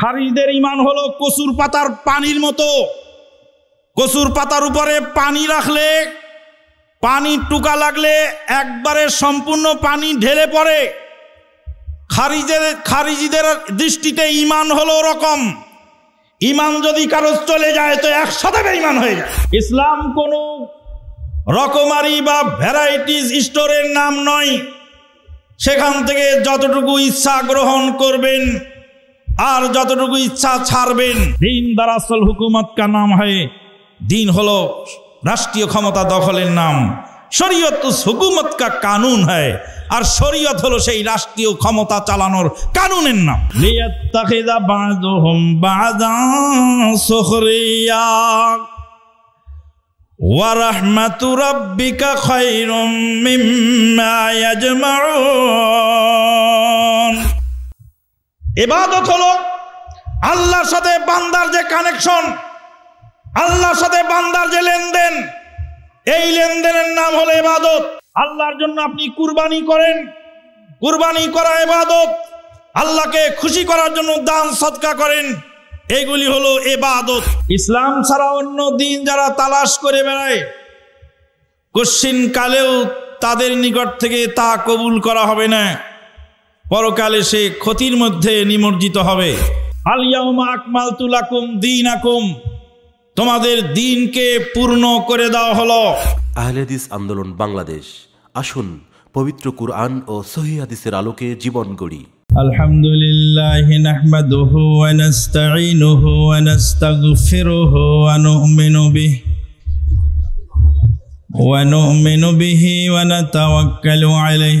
খারিজদের ইমান হলো কসুর পাতার পানির মতো কসুর পাতার উপরে পানি রাখলে পানি টুকা লাগলে একবারে সম্পূর্ণ পানি ঢেলে পড়ে খারিজের খারিজিদের দৃষ্টিতে ইমান হলো রকম ইমান যদি কারো চলে যায় তো একসাথে বেঈমান হয়ে যায় ইসলাম কোনো রকমারি বা ভ্যারাইটিস স্টোরের নাম নয় সেখান থেকে যতটুকু ইচ্ছা গ্রহণ করবেন আর যতটুকু ইচ্ছা ছাড়বেন দিন দারাসল হুকুমত কা নাম হয় দিন হলো রাষ্ট্রীয় ক্ষমতা দখলের নাম শরীয়ত হুকুমত কা কানুন হয় আর শরীয়ত হলো সেই রাষ্ট্রীয় ক্ষমতা চালানোর কানুনের নাম ورحمة ربك خير مما يجمعون এবাদত হলো আল্লাহর সাথে বান্দার যে কানেকশন আল্লাহর সাথে বান্দার যে লেনদেন এই লেনদেনের নাম হলো এবাদত আল্লাহর জন্য আপনি কুরবানি করেন কুরবানি করা এবাদত আল্লাহকে খুশি করার জন্য দান সৎকা করেন এগুলি হলো এবাদত ইসলাম ছাড়া অন্য দিন যারা তালাশ করে বেড়ায় কশ্চিন কালেও তাদের নিকট থেকে তা কবুল করা হবে না পরকালে সে ক্ষতির মধ্যে নিমজ্জিত হবে আলিয়াউমা আকমাল তুলাকুম দিন আকুম তোমাদের দিনকে পূর্ণ করে দেওয়া হলো আহলেদিস আন্দোলন বাংলাদেশ আসুন পবিত্র কুরআন ও সহি আলোকে জীবন গড়ি الحمد لله نحمده ونستعينه ونستغفره ونؤمن به ونؤمن به ونتوكل عليه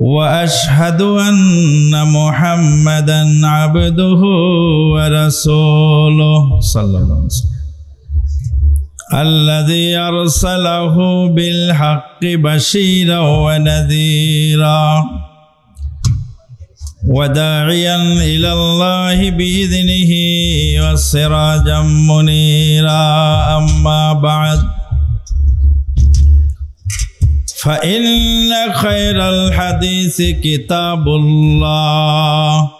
واشهد ان محمدا عبده ورسوله صلى الله عليه وسلم الذي ارسله بالحق بشيرا ونذيرا وداعيا الى الله باذنه وسراجا منيرا اما بعد فإن خير الحديث كتاب الله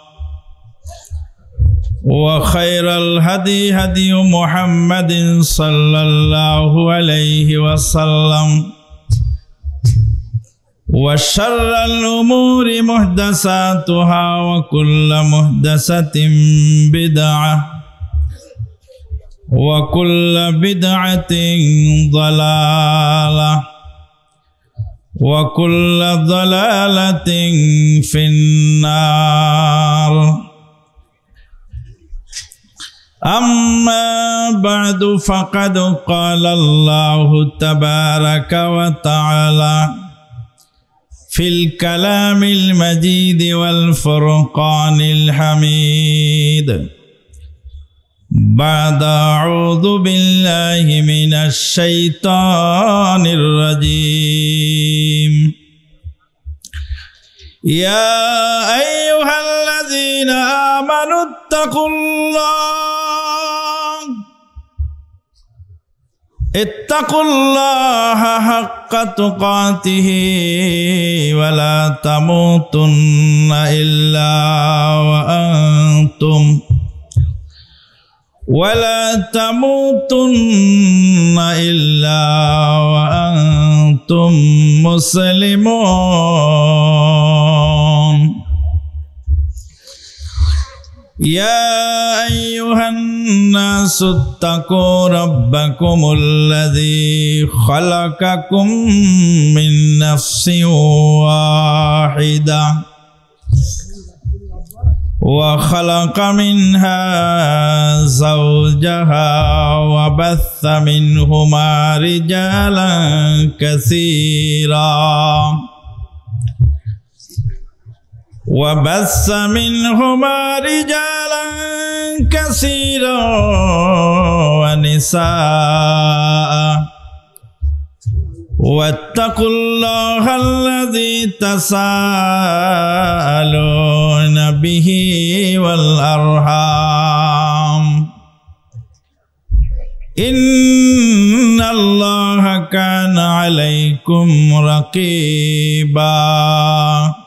وخير الهدي هدي محمد صلى الله عليه وسلم وشر الأمور محدثاتها وكل محدثة بدعة وكل بدعة ضلالة وكل ضلالة في النار أما بعد فقد قال الله تبارك وتعالى في الكلام المجيد والفرقان الحميد بعد أعوذ بالله من الشيطان الرجيم يا أيها الذين آمنوا اتقوا الله اتقوا الله حق تقاته ولا تموتن إلا وأنتم ولا تموتن إلا وأنتم مسلمون يا أيها الناس اتقوا ربكم الذي خلقكم من نفس واحده وخلق منها زوجها وبث منهما رجالا كثيرا وبث منهما رجالا كثيرا ونساء واتقوا الله الذي تساءلون به والأرحام إن الله كان عليكم رقيباً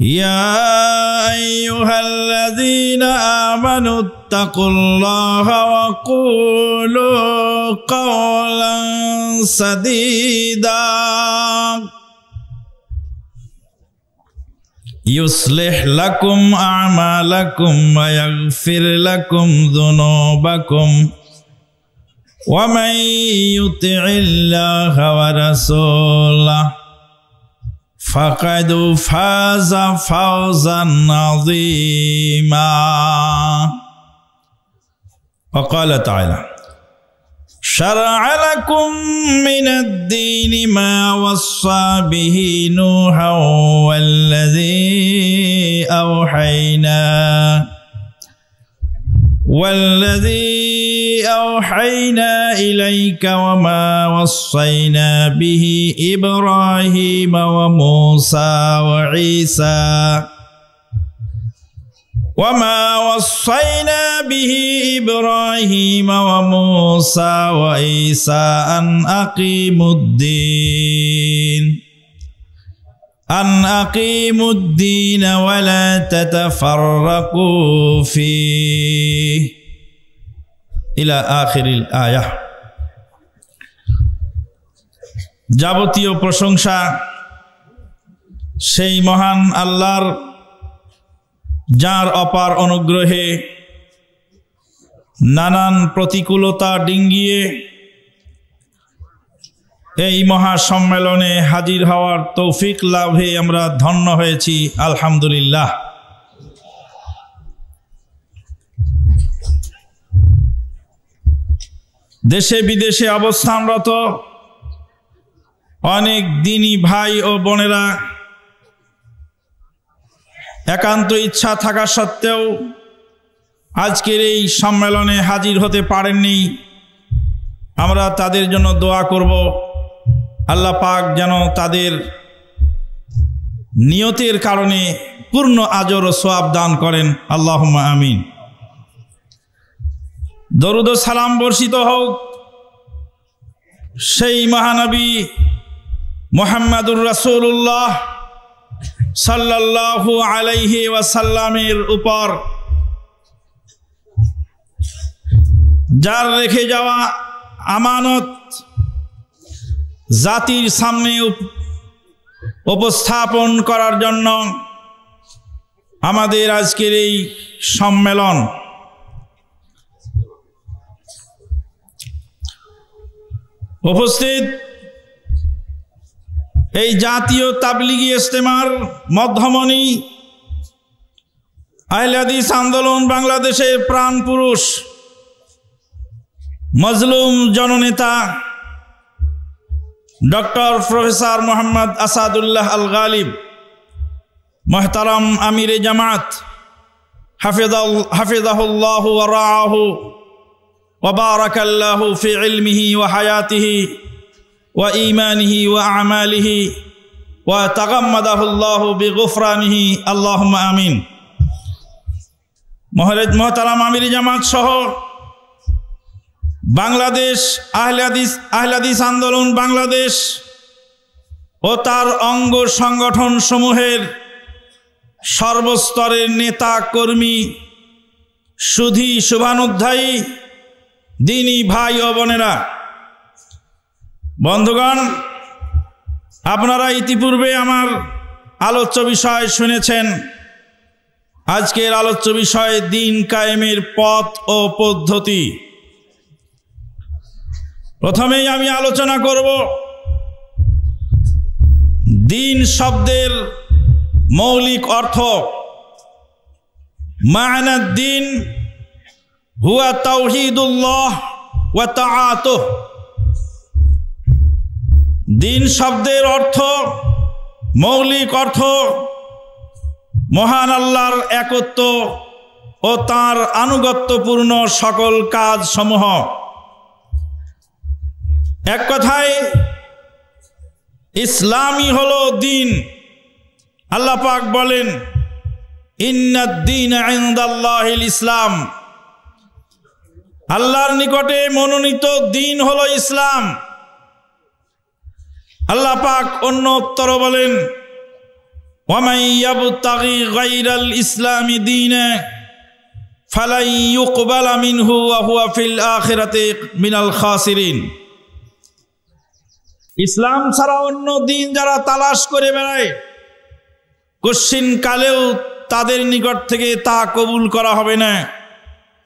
يا أيها الذين آمنوا اتقوا الله وقولوا قولا سديدا يصلح لكم أعمالكم ويغفر لكم ذنوبكم ومن يطع الله ورسوله فقد فاز فوزا عظيما وقال تعالى شرع لكم من الدين ما وصى به نوحا والذي أوحينا والذي أوحينا إليك وما وصينا به إبراهيم وموسى وعيسى وما وصينا به إبراهيم وموسى وعيسى أن أقيموا الدين أن أقيموا الدين ولا تتفرقوا فيه ইলা আখিরিল আয়াহ যাবতীয় প্রশংসা সেই মহান আল্লাহর যার অপার অনুগ্রহে নানান প্রতিকূলতা ডিঙ্গিয়ে এই মহাসম্মেলনে হাজির হওয়ার তৌফিক লাভে আমরা ধন্য হয়েছি আলহামদুলিল্লাহ দেশে বিদেশে অবস্থানরত অনেক দিনই ভাই ও বোনেরা একান্ত ইচ্ছা থাকা সত্ত্বেও আজকের এই সম্মেলনে হাজির হতে পারেননি আমরা তাদের জন্য দোয়া করব আল্লাহ পাক যেন তাদের নিয়তের কারণে পূর্ণ আজর ও সোয়াব দান করেন আল্লাহ আমিন দরুদ সালাম বর্ষিত হোক সেই মহানবী মোহাম্মদুর রসুল্লাহ সাল্লাহ আলাইহি ওয়াসাল্লামের উপর যার রেখে যাওয়া আমানত জাতির সামনে উপস্থাপন করার জন্য আমাদের আজকের এই সম্মেলন উপস্থিত এই জাতীয় তাবলিগি ইস্তেমার মধ্যমণি আহলাদিস আন্দোলন বাংলাদেশের প্রাণ পুরুষ মজলুম জননেতা ডক্টর প্রফেসর মোহাম্মদ আসাদুল্লাহ আল গালিব মহতারাম আমির জামাত হাফেদাল হাফেদাহুল্লাহ রাহু وبارك الله في علمه وحياته وإيمانه وأعماله وتغمده الله بغفرانه اللهم آمين মহরেজ মোহতারাম আমির জামাত সহ বাংলাদেশ আহলাদিস আহলাদিস আন্দোলন বাংলাদেশ ও তার অঙ্গ সংগঠন সমূহের সর্বস্তরের নেতা কর্মী সুধী শুভানুধ্যায়ী দিনই ভাই ও বোনেরা বন্ধুগণ আপনারা ইতিপূর্বে আমার আলোচ্য বিষয় শুনেছেন আজকের আলোচ্য বিষয় দিন কায়েমের পথ ও পদ্ধতি প্রথমেই আমি আলোচনা করব দিন শব্দের মৌলিক অর্থ মায়ানার দিন হুয়া তাওহিদুল্লাহ ওয়া তাআত দিন শব্দের অর্থ মৌলিক অর্থ মহান আল্লাহর একত্ব ও তার আনুগত্যপূর্ণ সকল কাজ সমূহ এক কথায় ইসলামই হল দিন আল্লাহ পাক বলেন ইন্নাদ্দিন আইন্দাল্লাহিল ইসলাম আল্লাহর নিকটে মনোনীত দিন হল ইসলাম আল্লাহ পাক অন্য উত্তর বলেন ইসলামী ইসলাম ছাড়া অন্য দিন যারা তালাশ করে বেড়ায় কালেও তাদের নিকট থেকে তা কবুল করা হবে না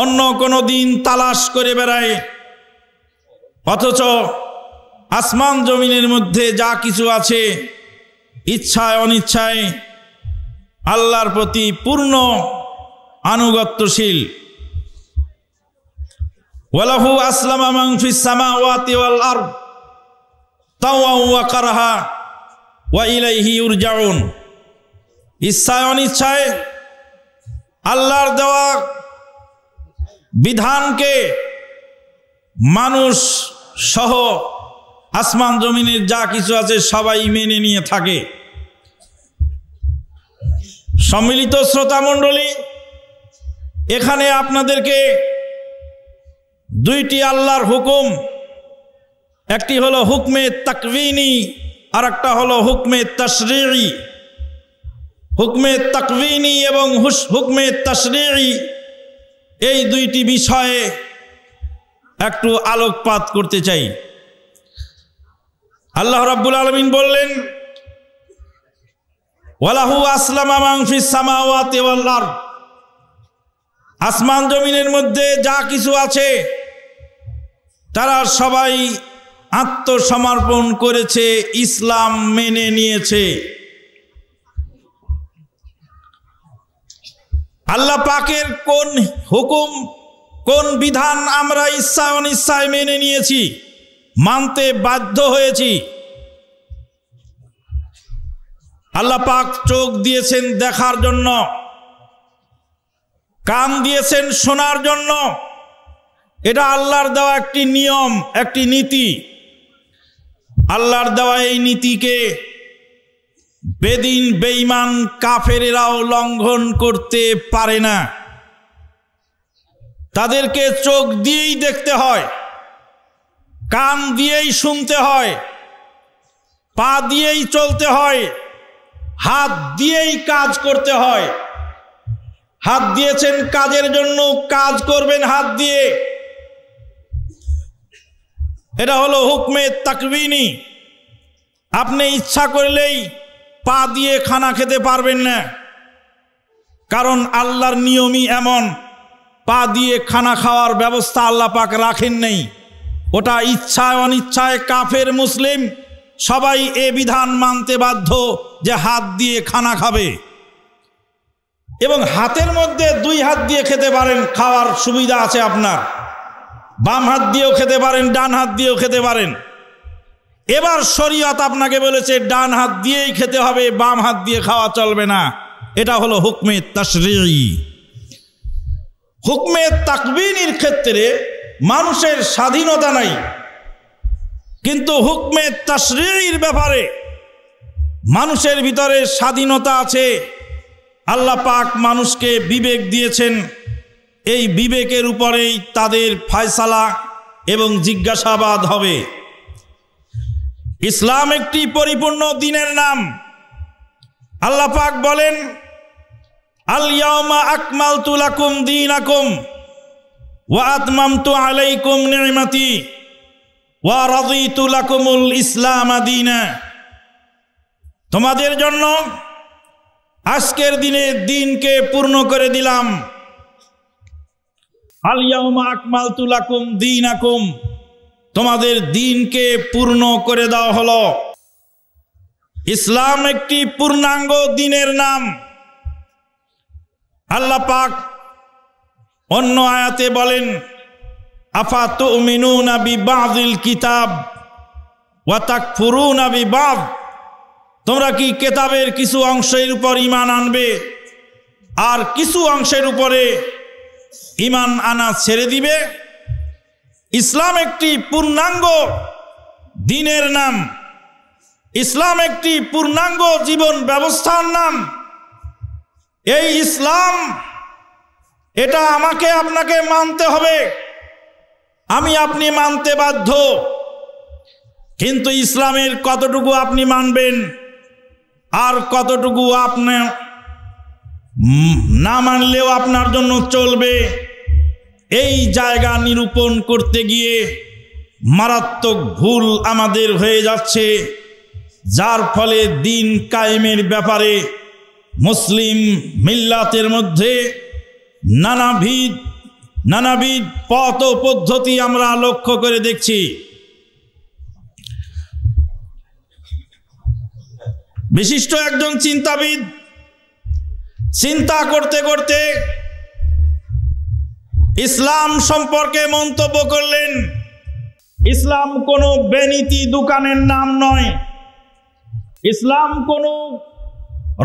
অন্য কোনো দিন তালাশ করে বেড়ায় অথচ আসমান জমিনের মধ্যে যা কিছু আছে ইচ্ছায় অনিচ্ছায় আল্লাহর প্রতি পূর্ণ আনুগত্যশীল ওয়ালাহু আসলামা মাংফিস সামাওয়াতি ওয়াল আরদ তাওয়া ওয়া কারহা ওয়া ইলাইহি ইচ্ছায় অনিচ্ছায় আল্লাহর দেওয়া বিধানকে মানুষ সহ আসমান জমিনের যা কিছু আছে সবাই মেনে নিয়ে থাকে সম্মিলিত শ্রোতামণ্ডলী এখানে আপনাদেরকে দুইটি আল্লাহর হুকুম একটি হলো হুকমে তাকবিনী আর একটা হলো হুকমে তশরি হুকমে তাকবিনী এবং হুকমে তশরি এই দুইটি বিষয়ে একটু আলোকপাত করতে চাই আল্লাহ রাব্বুল আলমিন বললেন ওয়ালাহু আসলামাওয়ার আসমান জমিনের মধ্যে যা কিছু আছে তারা সবাই আত্মসমর্পণ করেছে ইসলাম মেনে নিয়েছে আল্লাহ পাকের কোন হুকুম কোন বিধান আমরা ইচ্ছা অনিচ্ছায় মেনে নিয়েছি মানতে বাধ্য হয়েছি আল্লাহ পাক চোখ দিয়েছেন দেখার জন্য কান দিয়েছেন শোনার জন্য এটা আল্লাহর দেওয়া একটি নিয়ম একটি নীতি আল্লাহর দেওয়া এই নীতিকে বেদিন বেঈমান কাফেরাও লঙ্ঘন করতে পারে না তাদেরকে চোখ দিয়েই দেখতে হয় কান দিয়েই শুনতে হয় পা দিয়েই চলতে হয় হাত দিয়েই কাজ করতে হয় হাত দিয়েছেন কাজের জন্য কাজ করবেন হাত দিয়ে এটা হলো হুকমে তাকবিনী আপনি ইচ্ছা করলেই পা দিয়ে খানা খেতে পারবেন না কারণ আল্লাহর নিয়মই এমন পা দিয়ে খানা খাওয়ার ব্যবস্থা আল্লাহ পাক রাখেন নেই ওটা ইচ্ছায় অনিচ্ছায় কাফের মুসলিম সবাই এ বিধান মানতে বাধ্য যে হাত দিয়ে খানা খাবে এবং হাতের মধ্যে দুই হাত দিয়ে খেতে পারেন খাওয়ার সুবিধা আছে আপনার বাম হাত দিয়েও খেতে পারেন ডান হাত দিয়েও খেতে পারেন এবার শরীয়ত আপনাকে বলেছে ডান হাত দিয়েই খেতে হবে বাম হাত দিয়ে খাওয়া চলবে না এটা হলো হুকমে তাসরি হুকমে তাকবিনীর ক্ষেত্রে মানুষের স্বাধীনতা নাই কিন্তু হুকমে তাসরির ব্যাপারে মানুষের ভিতরে স্বাধীনতা আছে আল্লাহ পাক মানুষকে বিবেক দিয়েছেন এই বিবেকের উপরেই তাদের ফায়সালা এবং জিজ্ঞাসাবাদ হবে ইসলাম একটি পরিপূর্ণ দিনের নাম আল্লাহ পাক বলেন আলিয়াউমা আকমাল তুলাকুম দিন আকুম ওয়াতমাম তু আলাইকুম নিমাতি ওয়া রাজি তুলাকুমুল ইসলাম আদিনা তোমাদের জন্য আজকের দিনে দিনকে পূর্ণ করে দিলাম আলিয়াউমা আকমাল তুলাকুম দিন আকুম তোমাদের দিনকে পূর্ণ করে দেওয়া হল ইসলাম একটি পূর্ণাঙ্গ দিনের নাম আল্লাহ পাক অন্য আয়াতে বলেন আফা তো মিনু নাবি বাদিল কিতাব ওয়াতাক ফুরু নাবি বাদ তোমরা কি কেতাবের কিছু অংশের উপর ইমান আনবে আর কিছু অংশের উপরে ইমান আনা ছেড়ে দিবে ইসলাম একটি পূর্ণাঙ্গ দিনের নাম ইসলাম একটি পূর্ণাঙ্গ জীবন ব্যবস্থার নাম এই ইসলাম এটা আমাকে আপনাকে মানতে হবে আমি আপনি মানতে বাধ্য কিন্তু ইসলামের কতটুকু আপনি মানবেন আর কতটুকু আপনি না মানলেও আপনার জন্য চলবে এই জায়গা নিরূপণ করতে গিয়ে মারাত্মক ভুল আমাদের হয়ে যাচ্ছে যার ফলে দিন কায়েমের ব্যাপারে মুসলিম মিল্লাতের মধ্যে নানাবিধ নানাবিধ পথ পদ্ধতি আমরা লক্ষ্য করে দেখছি বিশিষ্ট একজন চিন্তাবিদ চিন্তা করতে করতে ইসলাম সম্পর্কে মন্তব্য করলেন ইসলাম কোনো বেনীতি দোকানের নাম নয় ইসলাম কোনো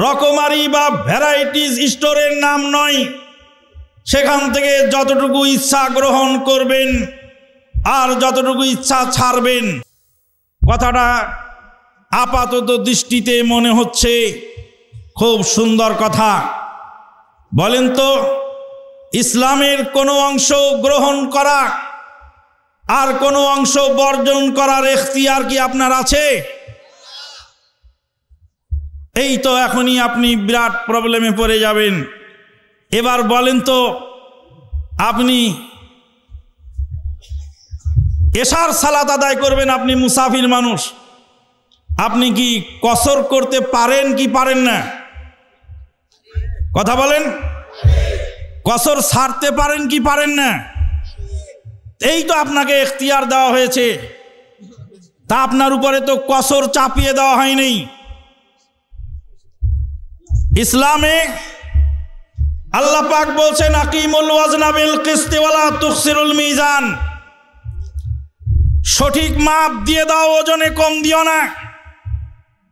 রকমারি বা ভ্যারাইটিস স্টোরের নাম নয় সেখান থেকে যতটুকু ইচ্ছা গ্রহণ করবেন আর যতটুকু ইচ্ছা ছাড়বেন কথাটা আপাতত দৃষ্টিতে মনে হচ্ছে খুব সুন্দর কথা বলেন তো ইসলামের কোনো অংশ গ্রহণ করা আর কোনো অংশ বর্জন করার এখতিয়ার কি আপনার আছে এই তো এখনই আপনি বিরাট প্রবলেমে পড়ে যাবেন এবার বলেন তো আপনি এসার সালাত আদায় করবেন আপনি মুসাফির মানুষ আপনি কি কসর করতে পারেন কি পারেন না কথা বলেন কসর সারতে পারেন কি পারেন না এই তো আপনাকে এখতিয়ার দেওয়া হয়েছে তা আপনার উপরে তো কসর চাপিয়ে দেওয়া হয়নি ইসলামে আল্লাহ পাক বলছেন আকিমুল ওয়াজনাবিল কিস্তিওয়ালা তুকসিরুল মিজান সঠিক মাপ দিয়ে দাও ওজনে কম দিও না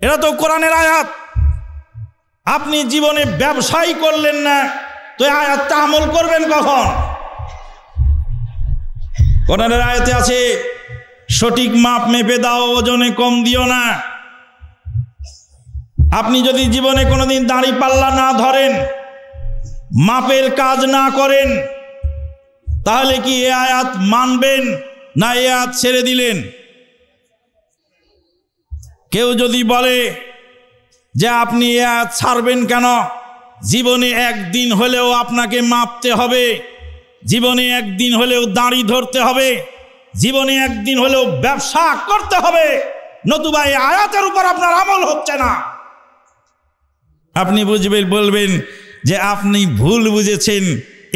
এরা তো কোরআনের আয়াত আপনি জীবনে ব্যবসাই করলেন না তো আয়াতটা আমল করবেন কখন কোরআনের আয়াতে আছে সঠিক মাপ মেপে দাও ওজনে কম দিও না আপনি যদি জীবনে কোনোদিন দাঁড়ি পাল্লা না ধরেন মাপের কাজ না করেন তাহলে কি এ আয়াত মানবেন না এ আয়াত ছেড়ে দিলেন কেউ যদি বলে যে আপনি এ আয়াত ছাড়বেন কেন জীবনে একদিন হলেও আপনাকে মাপতে হবে জীবনে একদিন হলেও দাঁড়ি ধরতে হবে জীবনে একদিন হলেও ব্যবসা করতে হবে নতুবা এই আয়াতের উপর আপনার আমল হচ্ছে না আপনি বুঝবেন বলবেন যে আপনি ভুল বুঝেছেন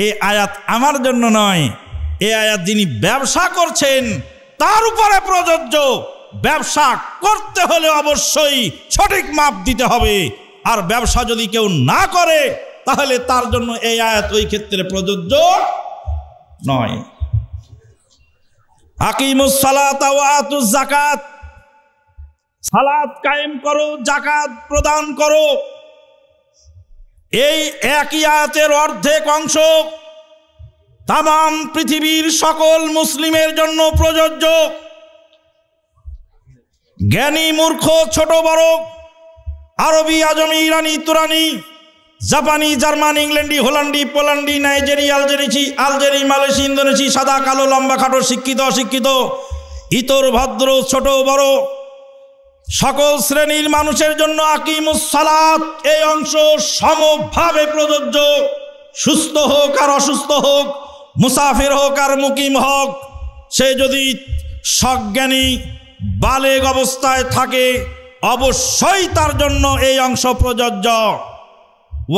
এ আয়াত আমার জন্য নয় এ আয়াত যিনি ব্যবসা করছেন তার উপরে প্রযোজ্য ব্যবসা করতে হলে অবশ্যই সঠিক মাপ দিতে হবে আর ব্যবসা যদি কেউ না করে তাহলে তার জন্য এই আয়াত ওই ক্ষেত্রে প্রযোজ্য নয় জাকাত সালাত কায়েম করো জাকাত প্রদান করো এই একই আয়াতের অর্ধেক অংশ তাম পৃথিবীর সকল মুসলিমের জন্য প্রযোজ্য জ্ঞানী মূর্খ ছোট বড় আরবি আজমি ইরানি তুরানি জাপানি জার্মান ইংল্যান্ডি হোল্যান্ডি পোল্যান্ডি নাইজেরি আলজেরিসি আলজেরি মালয়েশি ইন্দোনেশি সাদা কালো লম্বা খাটো শিক্ষিত অশিক্ষিত ইতর ভদ্র ছোট বড় সকল শ্রেণীর মানুষের জন্য আকিমুসালাত এই অংশ সমভাবে প্রযোজ্য সুস্থ হোক আর অসুস্থ হোক মুসাফির হোক আর মুকিম হোক সে যদি সজ্ঞানী বালেগ অবস্থায় থাকে অবশ্যই তার জন্য এই অংশ প্রযোজ্য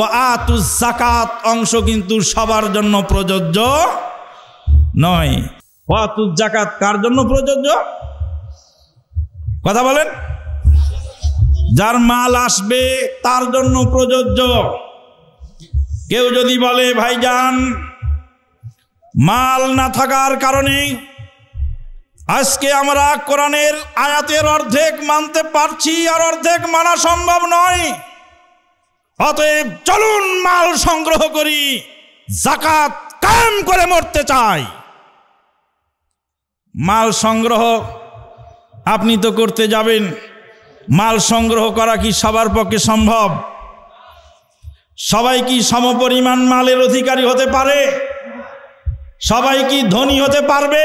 ও আতু জাকাত অংশ কিন্তু সবার জন্য প্রযোজ্য নয় ওয়াতুজ জাকাত কার জন্য প্রযোজ্য কথা বলেন যার মাল আসবে তার জন্য প্রযোজ্য কেউ যদি বলে ভাইজান মাল না থাকার কারণে আজকে আমরা কোরআনের আয়াতের অর্ধেক মানতে পারছি আর অর্ধেক মানা সম্ভব নয় অতএব চলুন মাল সংগ্রহ করি জাকাত কায়েম করে মরতে চাই মাল সংগ্রহ আপনি তো করতে যাবেন মাল সংগ্রহ করা কি সবার পক্ষে সম্ভব সবাই কি সমপরিমাণ মালের অধিকারী হতে পারে সবাই কি ধনী হতে পারবে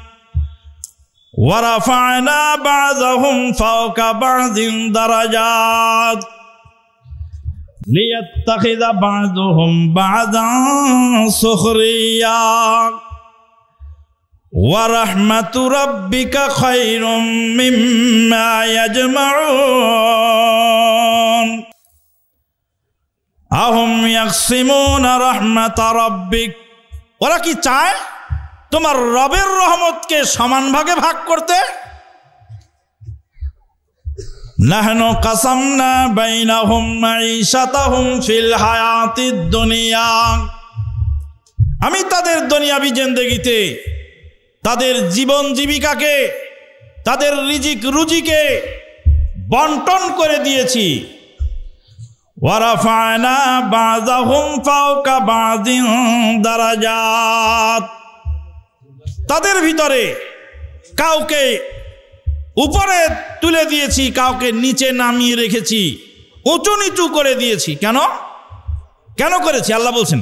ورفعنا بعضهم فوق بعض درجات ليتخذ بعضهم بعضا سخريا ورحمة ربك خير مما يجمعون أهم يقسمون رحمة ربك ولكن تعال তোমার রবের রহমতকে সমান ভাগে ভাগ করতে বাইনাহুম আমি তাদের দুনিয়াবি জিন্দেগিতে তাদের জীবন জীবিকাকে তাদের রিজিক রুজিকে বন্টন করে দিয়েছি ওয়ারাফায়না বাজাহুম ফাওকা বাজিন দারাজাত তাদের ভিতরে কাউকে উপরে তুলে দিয়েছি কাউকে নিচে নামিয়ে রেখেছি উঁচু নিচু করে দিয়েছি কেন কেন করেছি আল্লাহ বলছেন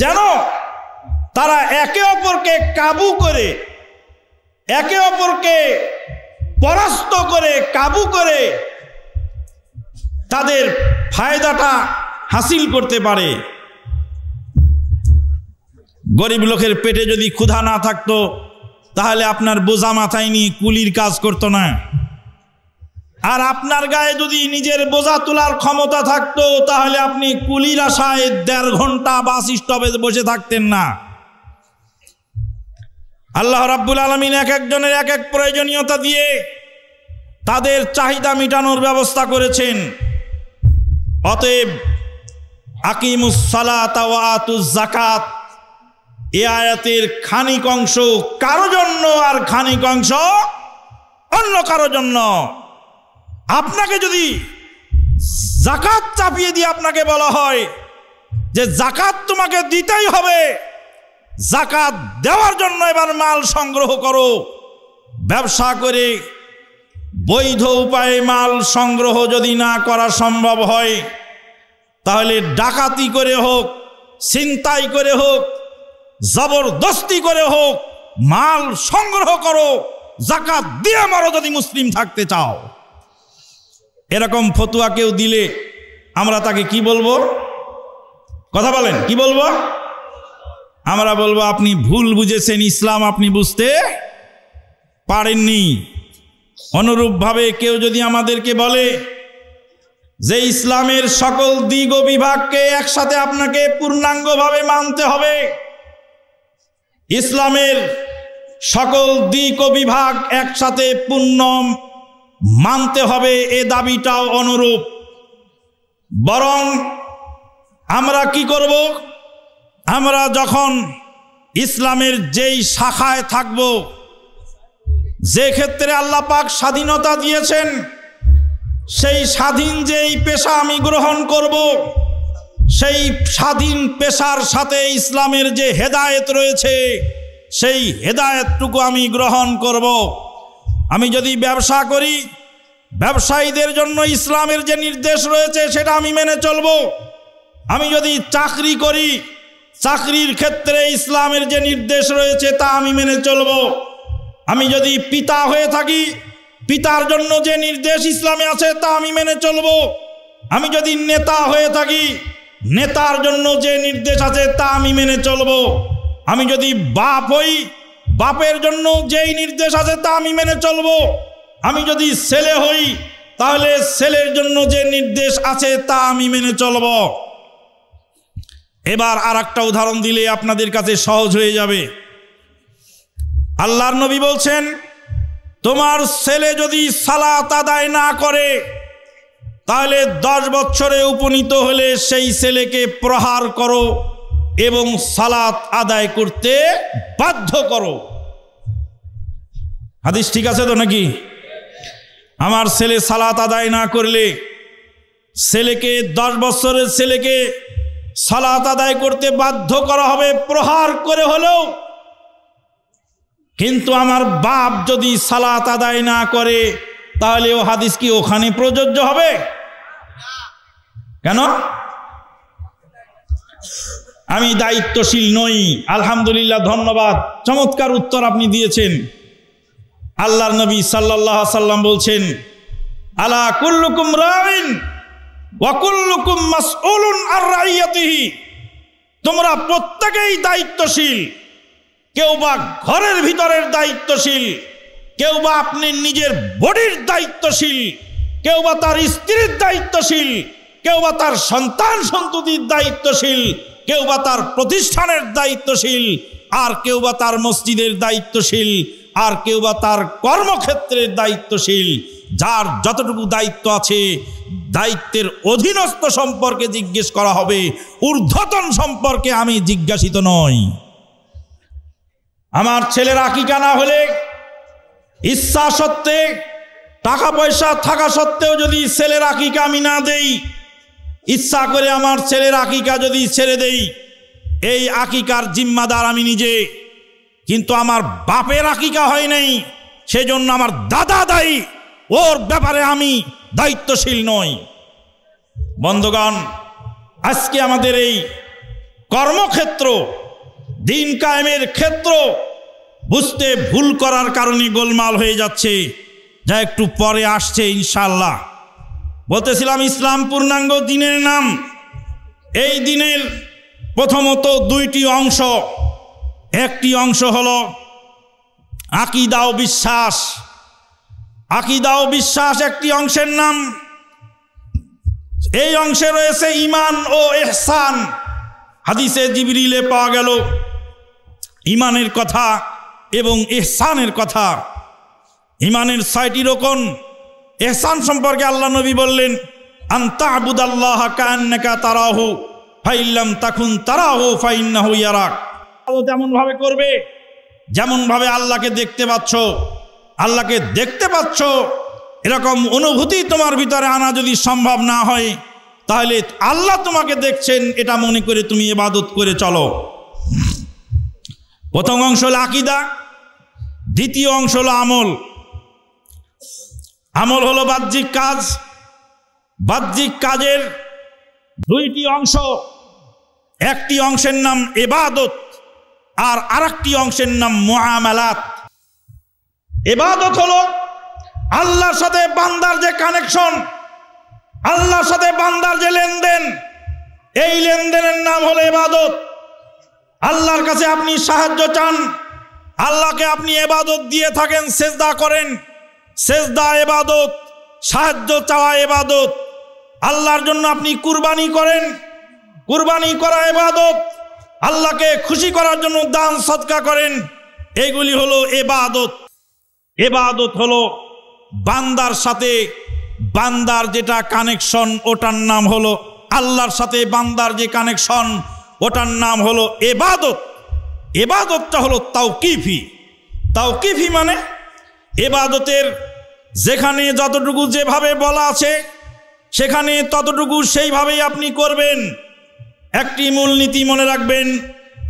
যেন তারা একে অপরকে কাবু করে একে অপরকে পরাস্ত করে কাবু করে তাদের ফায়দাটা হাসিল করতে পারে গরিব লোকের পেটে যদি ক্ষুধা না থাকতো তাহলে আপনার বোঝা মাথায় নিয়ে কুলির কাজ করতো না আর আপনার গায়ে যদি নিজের বোঝা তোলার ক্ষমতা থাকতো তাহলে আপনি কুলির আশায় দেড় ঘন্টা বাস স্টপে বসে থাকতেন না আল্লাহ রাব্বুল আলমিন এক একজনের এক এক প্রয়োজনীয়তা দিয়ে তাদের চাহিদা মিটানোর ব্যবস্থা করেছেন অতএব আকিমুসালাত এ আয়াতের খানিক অংশ কারো জন্য আর খানিক অংশ অন্য কারো জন্য আপনাকে যদি জাকাত চাপিয়ে দিয়ে আপনাকে বলা হয় যে জাকাত তোমাকে দিতেই হবে জাকাত দেওয়ার জন্য এবার মাল সংগ্রহ করো ব্যবসা করে বৈধ উপায়ে মাল সংগ্রহ যদি না করা সম্ভব হয় তাহলে ডাকাতি করে হোক ছিনতাই করে হোক জবরদস্তি করে হোক মাল সংগ্রহ করো জাকাত দিয়ে মারো যদি মুসলিম থাকতে চাও এরকম ফতুয়া কেউ দিলে আমরা তাকে কি বলবো কথা বলেন কি বলবো আমরা বলবো আপনি ভুল বুঝেছেন ইসলাম আপনি বুঝতে পারেননি অনুরূপভাবে কেউ যদি আমাদেরকে বলে যে ইসলামের সকল দিগ বিভাগকে একসাথে আপনাকে পূর্ণাঙ্গভাবে মানতে হবে ইসলামের সকল দিক ও বিভাগ একসাথে পূর্ণ মানতে হবে এ দাবিটাও অনুরূপ বরং আমরা কি করব আমরা যখন ইসলামের যেই শাখায় থাকব যে ক্ষেত্রে আল্লাপাক স্বাধীনতা দিয়েছেন সেই স্বাধীন যে এই পেশা আমি গ্রহণ করব সেই স্বাধীন পেশার সাথে ইসলামের যে হেদায়েত রয়েছে সেই হেদায়েতটুকু আমি গ্রহণ করব। আমি যদি ব্যবসা করি ব্যবসায়ীদের জন্য ইসলামের যে নির্দেশ রয়েছে সেটা আমি মেনে চলব আমি যদি চাকরি করি চাকরির ক্ষেত্রে ইসলামের যে নির্দেশ রয়েছে তা আমি মেনে চলব আমি যদি পিতা হয়ে থাকি পিতার জন্য যে নির্দেশ ইসলামে আছে তা আমি মেনে চলব আমি যদি নেতা হয়ে থাকি নেতার জন্য যে নির্দেশ আছে তা আমি মেনে চলব আমি যদি বাপ হই বাপের জন্য যেই নির্দেশ আছে তা আমি মেনে চলব আমি যদি ছেলে হই তাহলে ছেলের জন্য যে নির্দেশ আছে তা আমি মেনে চলব এবার আর একটা উদাহরণ দিলে আপনাদের কাছে সহজ হয়ে যাবে আল্লাহর নবী বলছেন তোমার ছেলে যদি সালাত আদায় না করে তাহলে দশ বছরে উপনীত হলে সেই ছেলেকে প্রহার করো এবং সালাত আদায় করতে বাধ্য করো হাদিস ঠিক আছে তো নাকি আমার ছেলে সালাত আদায় না করলে ছেলেকে দশ বছরের ছেলেকে সালাত আদায় করতে বাধ্য করা হবে প্রহার করে হলেও কিন্তু আমার বাপ যদি সালাত আদায় না করে তাহলে ও হাদিস কি ওখানে প্রযোজ্য হবে কেন আমি দায়িত্বশীল নই আলহামদুলিল্লাহ ধন্যবাদ চমৎকার উত্তর আপনি দিয়েছেন আল্লাহর নবী সাল্লাহ সাল্লাম বলছেন আলা কুল্লুকুম রাইন ওয়াকুল্লুকুম মাসউলুন আর তোমরা প্রত্যেকেই দায়িত্বশীল কেউ বা ঘরের ভিতরের দায়িত্বশীল কেউ বা আপনি নিজের বডির দায়িত্বশীল কেউ বা তার স্ত্রীর দায়িত্বশীল কেউ বা তার সন্তান সন্ততির দায়িত্বশীল কেউ বা তার প্রতিষ্ঠানের দায়িত্বশীল আর কেউ বা তার মসজিদের দায়িত্বশীল আর কেউ বা তার কর্মক্ষেত্রের দায়িত্বশীল যার যতটুকু দায়িত্ব আছে দায়িত্বের অধীনস্থ সম্পর্কে জিজ্ঞেস করা হবে ঊর্ধ্বতন সম্পর্কে আমি জিজ্ঞাসিত নই আমার ছেলের আকিকা না হলে ইচ্ছা সত্ত্বে টাকা পয়সা থাকা সত্ত্বেও যদি ছেলের আকিকা আমি না দেই ইচ্ছা করে আমার ছেলের আকিকা যদি ছেড়ে দেই এই আকিকার জিম্মাদার আমি নিজে কিন্তু আমার বাপের আকিকা হয় নাই সেজন্য আমার দাদা দায়ী ওর ব্যাপারে আমি দায়িত্বশীল নই বন্ধুগণ আজকে আমাদের এই কর্মক্ষেত্র দিন কায়েমের ক্ষেত্র বুঝতে ভুল করার কারণে গোলমাল হয়ে যাচ্ছে যা একটু পরে আসছে ইনশাল্লাহ বলতেছিলাম ইসলাম পূর্ণাঙ্গ দিনের নাম এই দিনের প্রথমত দুইটি অংশ একটি অংশ হল আকিদা ও বিশ্বাস আকিদা ও বিশ্বাস একটি অংশের নাম এই অংশে রয়েছে ইমান ও এহসান হাদিসে জিবরিলে পাওয়া গেল ইমানের কথা এবং এহসানের কথা ইমানের ছয়টি রোকন এহসান সম্পর্কে আল্লাহ নবী বললেন আন্তা আবুদাল্লাহ কান্নাকা তারাহু ফাইল্লাম তাকুন তারাহু ফাইন্নাহু ইয়ারাক তেমনভাবে করবে যেমনভাবে আল্লাহকে দেখতে পাচ্ছ আল্লাহকে দেখতে পাচ্ছ এরকম অনুভূতি তোমার ভিতরে আনা যদি সম্ভব না হয় তাহলে আল্লাহ তোমাকে দেখছেন এটা মনে করে তুমি এবাদত করে চলো প্রথম অংশ হলো আকিদা দ্বিতীয় অংশ হলো আমল আমল হলো বাহ্যিক কাজ বাহ্যিক কাজের দুইটি অংশ একটি অংশের নাম এবাদত আর আরেকটি অংশের নাম মহামেলাত এবাদত হলো আল্লাহর সাথে বান্দার যে কানেকশন আল্লাহর সাথে বান্দার যে লেনদেন এই লেনদেনের নাম হলো এবাদত আল্লাহর কাছে আপনি সাহায্য চান আল্লাহকে আপনি এবাদত দিয়ে থাকেন সেজদা করেন সেজদা এবাদত সাহায্য চাওয়া এবাদত আল্লাহর জন্য আপনি কুরবানি করেন কুরবানি করা এবাদত আল্লাহকে খুশি করার জন্য দান সৎকা করেন এগুলি হলো এবাদত এবাদত হলো বান্দার সাথে বান্দার যেটা কানেকশন ওটার নাম হলো আল্লাহর সাথে বান্দার যে কানেকশন ওটার নাম হলো এবাদত এবাদতটা হলো তাওকিফি তাওকিফি মানে এবাদতের যেখানে যতটুকু যেভাবে বলা আছে সেখানে ততটুকু সেইভাবেই আপনি করবেন একটি মূলনীতি মনে রাখবেন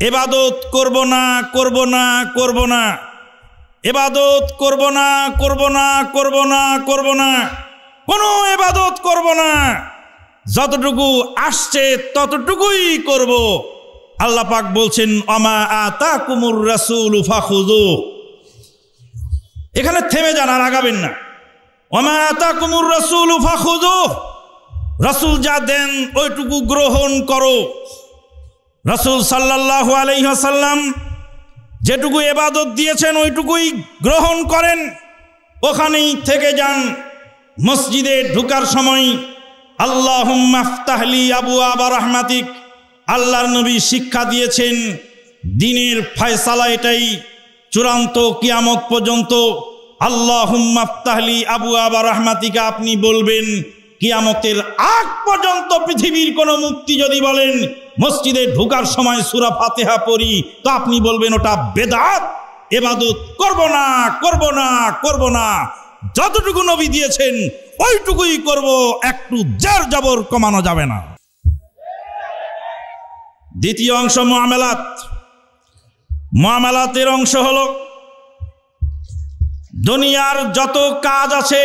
এবাদত করব না করব না করব না এবাদত করব না করব না করব না করব না কোনো এবাদত করব না যতটুকু আসছে ততটুকুই করব আল্লাহ পাক বলছেন অমা আতা কুমুর রাসুল এখানে থেমে যান আর আগাবেন না অমা আতা কুমুর রাসুল রাসুল যা দেন ওইটুকু গ্রহণ করো রাসুল সাল্লাহ আলহ্লাম যেটুকু এবাদত দিয়েছেন ওইটুকুই গ্রহণ করেন ওখানেই থেকে যান মসজিদে ঢুকার সময় আল্লাহ মাফতাহলি আবু আবা রহমাতিক আল্লাহর নবী শিক্ষা দিয়েছেন দিনের ফয়সালা এটাই চূড়ান্ত কিয়ামত পর্যন্ত আল্লাহ মাফতাহলি আবু আবার রহমাতিকা আপনি বলবেন কিয়ামতের আগ পর্যন্ত পৃথিবীর কোনো মুক্তি যদি বলেন মসজিদে ঢুকার সময় সুরা ফাতেহা পড়ি তো আপনি বলবেন ওটা বেদাত এবাদত করব না করব না করব না যতটুকু নবী দিয়েছেন ওইটুকুই করব একটু জের জবর কমানো যাবে না দ্বিতীয় অংশ মামেলাত মামেলাতের অংশ হল দুনিয়ার যত কাজ আছে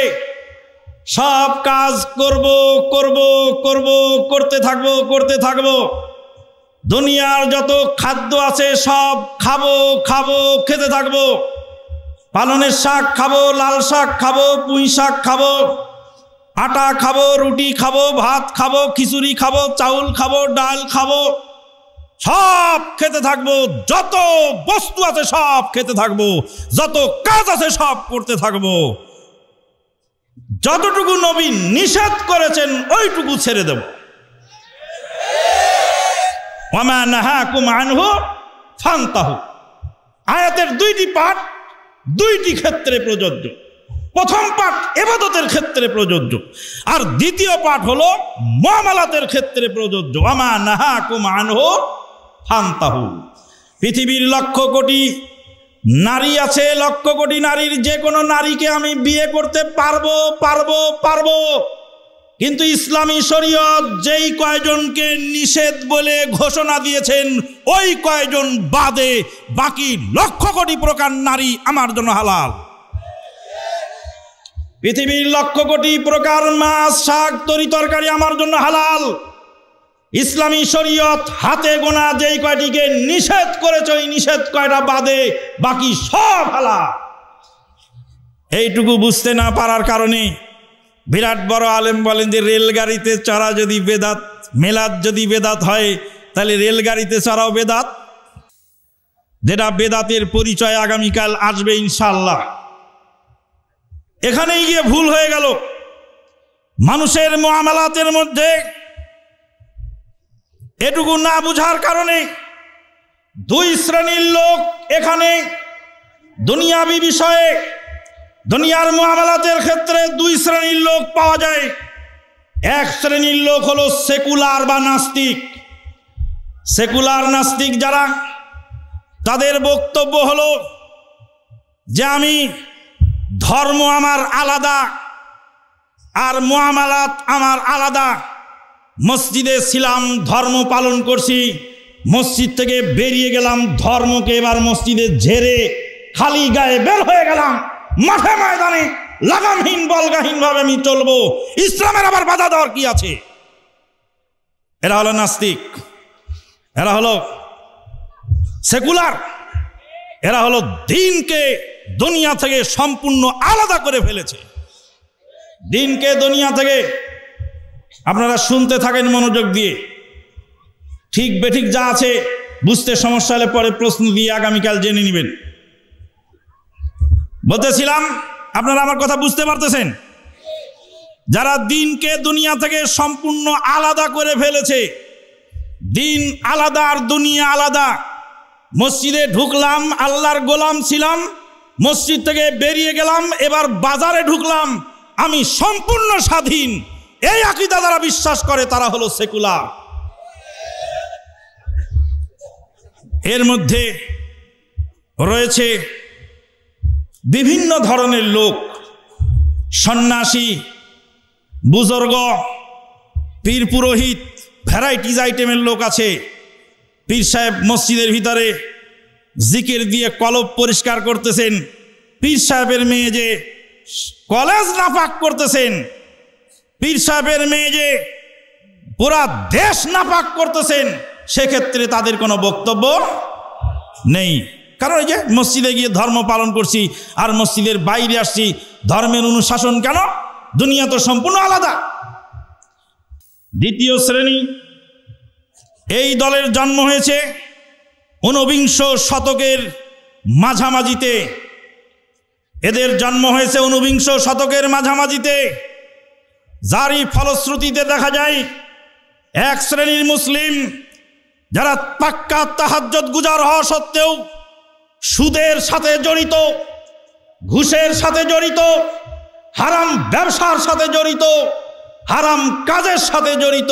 সব কাজ করব করব করব করতে থাকবো করতে থাকবো দুনিয়ার যত খাদ্য আছে সব খাবো খাবো খেতে থাকবো পালনের শাক খাবো লাল শাক খাবো পুঁই শাক খাবো আটা খাবো রুটি খাবো ভাত খাবো খিচুড়ি খাবো চাউল খাবো ডাল খাবো সব খেতে থাকবো যত বস্তু আছে সব খেতে থাকবো যত কাজ আছে সব করতে থাকবো যতটুকু নবী নিষেধ করেছেন ওইটুকু ছেড়ে দেব আয়াতের দুইটি পাঠ দুইটি ক্ষেত্রে প্রযোজ্য প্রথম পাঠ এবাদতের ক্ষেত্রে প্রযোজ্য আর দ্বিতীয় পাঠ হলো মামালাতের ক্ষেত্রে প্রযোজ্য আমা নাহা কুমানহ ফান্তাহু পৃথিবীর লক্ষ কোটি নারী আছে লক্ষ কোটি নারীর যে কোনো নারীকে আমি বিয়ে করতে পারবো পারবো পারবো কিন্তু ইসলামী শরীয়ত যেই কয়জনকে নিষেধ বলে ঘোষণা দিয়েছেন ওই কয়জন বাদে বাকি লক্ষ কোটি প্রকার নারী আমার জন্য হালাল পৃথিবীর লক্ষ কোটি প্রকার মাছ শাক তরি তরকারি আমার জন্য হালাল ইসলামী শরীয়ত হাতে গোনা যেই কয়টিকে নিষেধ করেছ ওই নিষেধ কয়টা বাদে বাকি সব হালাল এইটুকু বুঝতে না পারার কারণে বিরাট বড় আলেম বলেন যে রেলগাড়িতে চড়া যদি বেদাত মেলাত যদি বেদাত হয় তাহলে রেলগাড়িতে চড়াও বেদাত যেটা বেদাতের পরিচয় আগামীকাল আসবে ইনশাল্লাহ এখানেই গিয়ে ভুল হয়ে গেল মানুষের মোয়ামালাতের মধ্যে এটুকু না বুঝার কারণে দুই শ্রেণীর লোক এখানে দুনিয়াবি বিষয়ে দুনিয়ার মোয়ামালাতের ক্ষেত্রে দুই শ্রেণীর লোক পাওয়া যায় এক শ্রেণীর লোক হলো সেকুলার বা নাস্তিক সেকুলার নাস্তিক যারা তাদের বক্তব্য হলো যে আমি ধর্ম আমার আলাদা আর মোয়ামালাত আমার আলাদা মসজিদে ছিলাম ধর্ম পালন করছি মসজিদ থেকে বেরিয়ে গেলাম ধর্মকে এবার মসজিদে ঝেড়ে খালি গায়ে বের হয়ে গেলাম মাঠে ময়দানে লাগামহীন বলগাহীনভাবে আমি চলবো ইসলামের আবার বাধা দেওয়ার কি আছে এরা হলো নাস্তিক এরা হলো সেকুলার এরা হলো দিনকে দুনিয়া থেকে সম্পূর্ণ আলাদা করে ফেলেছে দিনকে দুনিয়া থেকে আপনারা শুনতে থাকেন মনোযোগ দিয়ে ঠিক বেঠিক যা আছে বুঝতে সমস্যা হলে পরে প্রশ্ন দিয়ে আগামীকাল জেনে নেবেন বলতেছিলাম আপনারা আমার কথা বুঝতে পারতেছেন যারা দিনকে দুনিয়া থেকে সম্পূর্ণ আলাদা করে ফেলেছে দিন আলাদা আর দুনিয়া আলাদা মসজিদে ঢুকলাম আল্লাহর গোলাম ছিলাম মসজিদ থেকে বেরিয়ে গেলাম এবার বাজারে ঢুকলাম আমি সম্পূর্ণ স্বাধীন এই আকিদা যারা বিশ্বাস করে তারা হলো সেকুলার এর মধ্যে রয়েছে বিভিন্ন ধরনের লোক সন্ন্যাসী বুজর্গ পীর পুরোহিত ভ্যারাইটিজ আইটেমের লোক আছে পীর সাহেব মসজিদের ভিতরে জিকির দিয়ে কলব পরিষ্কার করতেছেন পীর সাহেবের মেয়ে যে কলেজ নাফাক করতেছেন পীর সাহেবের মেয়ে যে পুরা দেশ নাফাক করতেছেন সেক্ষেত্রে তাদের কোনো বক্তব্য নেই কারণ এই যে মসজিদে গিয়ে ধর্ম পালন করছি আর মসজিদের বাইরে আসছি ধর্মের অনুশাসন কেন দুনিয়া তো সম্পূর্ণ আলাদা দ্বিতীয় শ্রেণী এই দলের জন্ম হয়েছে ঊনবিংশ শতকের মাঝামাঝিতে এদের জন্ম হয়েছে ঊনবিংশ শতকের মাঝামাঝিতে যারই ফলশ্রুতিতে দেখা যায় এক শ্রেণীর মুসলিম যারা পাক্কা তাহাজ্জত গুজার হওয়া সত্ত্বেও সুদের সাথে জড়িত ঘুষের সাথে জড়িত হারাম ব্যবসার সাথে জড়িত হারাম কাজের সাথে জড়িত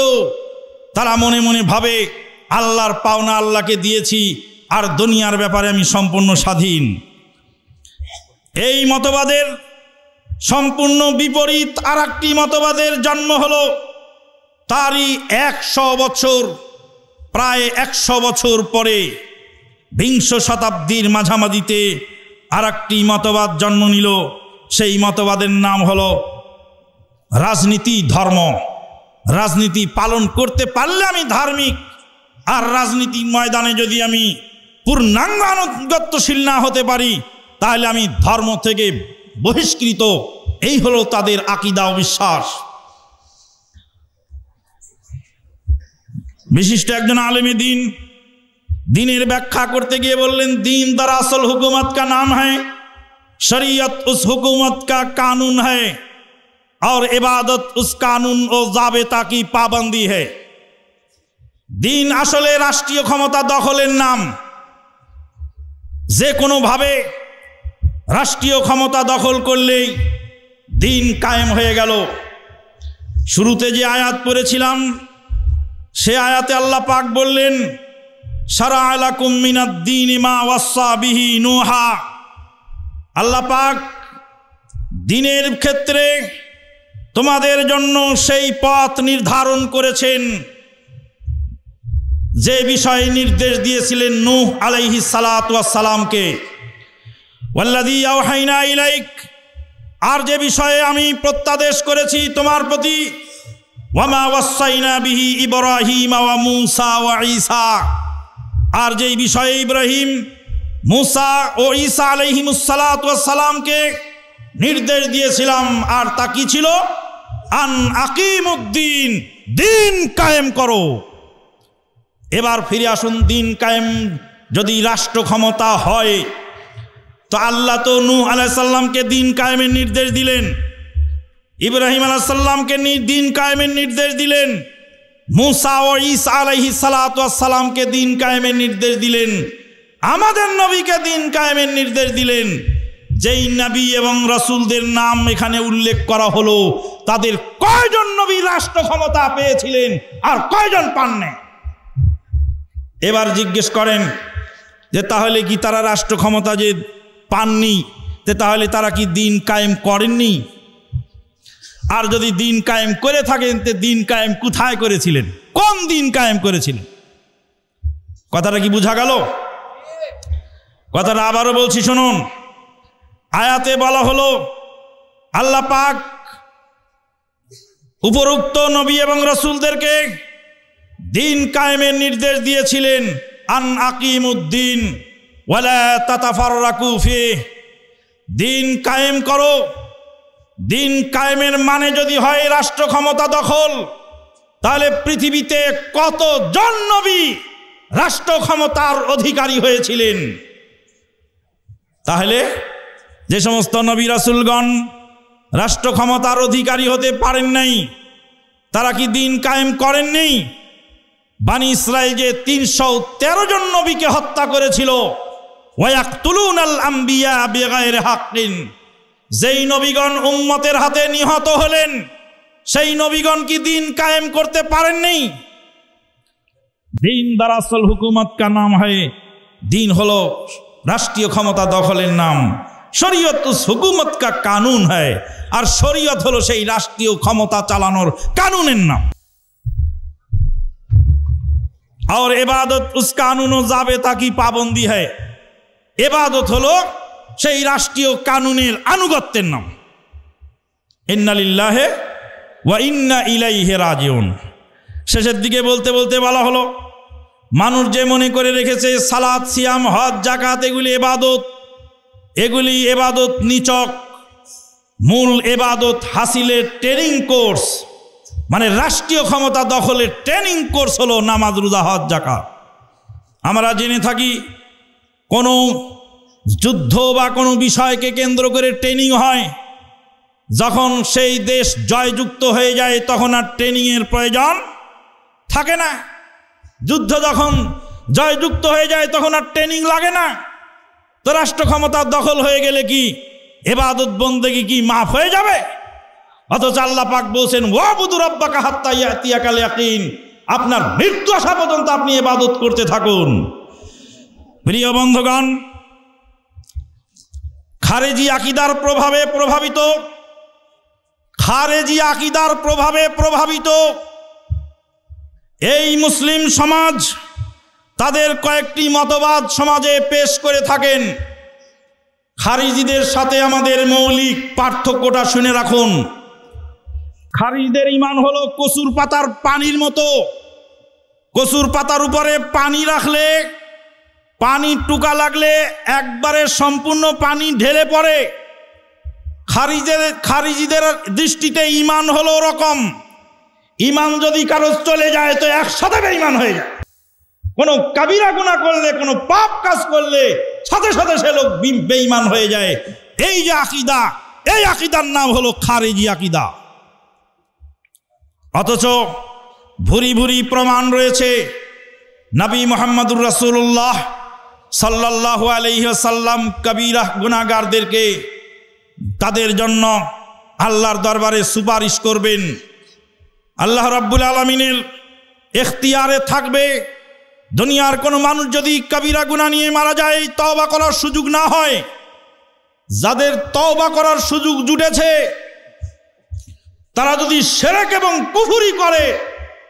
তারা মনে মনে ভাবে আল্লাহর পাওনা আল্লাহকে দিয়েছি আর দুনিয়ার ব্যাপারে আমি সম্পূর্ণ স্বাধীন এই মতবাদের সম্পূর্ণ বিপরীত আর একটি মতবাদের জন্ম হল তারই একশো বছর প্রায় একশো বছর পরে বিংশ শতাব্দীর মাঝামাঝিতে আর একটি মতবাদ জন্ম নিল সেই মতবাদের নাম হল রাজনীতি ধর্ম রাজনীতি পালন করতে পারলে আমি ধার্মিক আর রাজনীতি ময়দানে যদি আমি পূর্ণাঙ্গ আনুগত্যশীল না হতে পারি তাহলে আমি ধর্ম থেকে বহিষ্কৃত এই হলো তাদের আকিদা ও বিশ্বাস বিশিষ্ট একজন আলেমী দিন দিনের ব্যাখ্যা করতে গিয়ে বললেন দিন দ্বারা আসল হুকুমত কা নাম হ্যাঁ শরীয়ত উস হুকুমত কা কানুন হ্যাঁ और इबादत उस कानून और जाबता কি পাবন্দি है দিন আসলে রাষ্ট্রীয় ক্ষমতা দখলের নাম যে কোনোভাবে রাষ্ট্রীয় ক্ষমতা দখল করলেই দিন কায়েম হয়ে গেল শুরুতে যে আয়াত পড়েছিলাম সে আয়াতে আল্লাহ পাক বললেন সারা আলা দিন ইমা ওয়াসা বিহি নুহা আল্লাহ পাক দিনের ক্ষেত্রে তোমাদের জন্য সেই পথ নির্ধারণ করেছেন যে বিষয়ে নির্দেশ দিয়েছিলেন নূহ আলাইহি সালাতামকে ওয়াল্লাদি আওহাইনা ইলাইক আর যে বিষয়ে আমি প্রত্যাদেশ করেছি তোমার প্রতি ওয়ামা ওয়াসাইনা বিহি ইব্রাহিম ওয়া মুসা ওয়া ঈসা আর যেই বিষয়ে ইব্রাহিম মুসা ও ঈসা আলহিমুসালাতামকে নির্দেশ দিয়েছিলাম আর তা কি ছিল আন আকিমুদ্দিন দিন কায়েম করো এবার ফিরে আসুন দিন কায়েম যদি রাষ্ট্র ক্ষমতা হয় তো আল্লাহ তো নু আলাইসাল্লামকে দিন কায়েমের নির্দেশ দিলেন ইব্রাহিম আলাইসাল্লামকে দিন কায়েমের নির্দেশ দিলেন মুসা ও ইসা আলহি সালাতামকে দিন কায়েমের নির্দেশ দিলেন আমাদের নবীকে দিন কায়েমের নির্দেশ দিলেন যেই নবী এবং রসুলদের নাম এখানে উল্লেখ করা হলো তাদের কয়জন নবী রাষ্ট্র ক্ষমতা পেয়েছিলেন আর কয়জন পাননি এবার জিজ্ঞেস করেন যে তাহলে কি তারা রাষ্ট্র ক্ষমতা যে পাননি যে তাহলে তারা কি দিন কায়েম করেননি আর যদি দিন কায়েম করে থাকেন তে দিন কায়েম কোথায় করেছিলেন কোন দিন কায়েম করেছিলেন কথাটা কি বোঝা গেল কথাটা আবারও বলছি শুনুন আয়াতে বলা হলো আল্লাহ পাক উপরোক্ত নবী এবং রসুলদেরকে দিন কায়েমের নির্দেশ দিয়েছিলেন আন আকিম উদ্দিন ওয়ালা তাতাফার রাকুফি দিন কায়েম করো দিন কায়েমের মানে যদি হয় রাষ্ট্র ক্ষমতা দখল তাহলে পৃথিবীতে কত জন রাষ্ট্র ক্ষমতার অধিকারী হয়েছিলেন তাহলে যে সমস্ত নবী রাসুলগণ রাষ্ট্র ক্ষমতার অধিকারী হতে পারেন নাই তারা কি দিন কায়েম করেন নেই বানি ইসরায়েল যে তিনশো তেরো জন নবীকে হত্যা করেছিল যেই নবীগণ উম্মতের হাতে নিহত হলেন সেই নবীগণ কি দিন কায়েম করতে পারেননি দিন দারাসল হুকুমত কা নাম হয় দিন হল রাষ্ট্রীয় ক্ষমতা দখলের নাম শরীয়ত হুকুমত কা কানুন হয় আর শরীয়ত হলো সেই রাষ্ট্রীয় ক্ষমতা চালানোর কানুনের নাম আর এবাদত उस कानून তাকি পাবন্দি पाबंदी এবাদত হলো সেই রাষ্ট্রীয় কানুনের আনুগত্যের নাম ইন্নালিল্লাহে ওয়া ইন্না ইলাইহে রাজিউন শেষের দিকে বলতে বলতে বলা হলো মানুষ যে মনে করে রেখেছে সালাদ সিয়াম হজ জাকাত এগুলি এবাদত এগুলি এবাদত নিচক মূল এবাদত হাসিলের ট্রেনিং কোর্স মানে রাষ্ট্রীয় ক্ষমতা দখলের ট্রেনিং কোর্স হলো নামাজ রুদা হজ জাকা আমরা জেনে থাকি কোনো যুদ্ধ বা কোনো বিষয়কে কেন্দ্র করে ট্রেনিং হয় যখন সেই দেশ জয়যুক্ত হয়ে যায় তখন আর ট্রেনিংয়ের প্রয়োজন থাকে না যুদ্ধ যখন জয়যুক্ত হয়ে যায় তখন আর ট্রেনিং লাগে না তো রাষ্ট্র ক্ষমতা দখল হয়ে গেলে কি এবাদত বন্দেগি কি মাফ হয়ে যাবে অথচ আল্লাহ পাক বলছেন ওয়াবুদুর আব্বাকা হাত্তা ইয়াতিয়াকাল আপনার মৃত্যু আসা পর্যন্ত আপনি এবাদত করতে থাকুন প্রিয় বন্ধুগণ খারেজি আকিদার প্রভাবে প্রভাবিত খারেজি আকিদার প্রভাবে প্রভাবিত এই মুসলিম সমাজ তাদের কয়েকটি মতবাদ সমাজে পেশ করে থাকেন খারিজিদের সাথে আমাদের মৌলিক পার্থক্যটা শুনে রাখুন খারিজদের ইমান হলো কসুর পাতার পানির মতো কসুর পাতার উপরে পানি রাখলে পানি টুকা লাগলে একবারে সম্পূর্ণ পানি ঢেলে পড়ে খারিজের খারিজিদের দৃষ্টিতে ইমান হলো রকম ইমান যদি কারো চলে যায় তো একসাথে বেঈমান হয়ে যায় কোনো কাবিরা গুণা করলে কোনো পাপ কাজ করলে সাথে সাথে সে লোক বেঈমান হয়ে যায় এই যে আকিদা এই আকিদার নাম হলো খারিজি আকিদা অথচ ভুরি ভুরি প্রমাণ রয়েছে নবী মোহাম্মদুর রসুল্লাহ সাল্লাহ আলহ্লাম কবিরাহ গুনাগারদেরকে তাদের জন্য আল্লাহর দরবারে সুপারিশ করবেন আল্লাহ রব্বুল আলমিনের এখতিয়ারে থাকবে দুনিয়ার কোনো মানুষ যদি কবিরা গুণা নিয়ে মারা যায় তওবা করার সুযোগ না হয় যাদের তওবা করার সুযোগ জুটেছে তারা যদি সেরেক এবং কুফুরি করে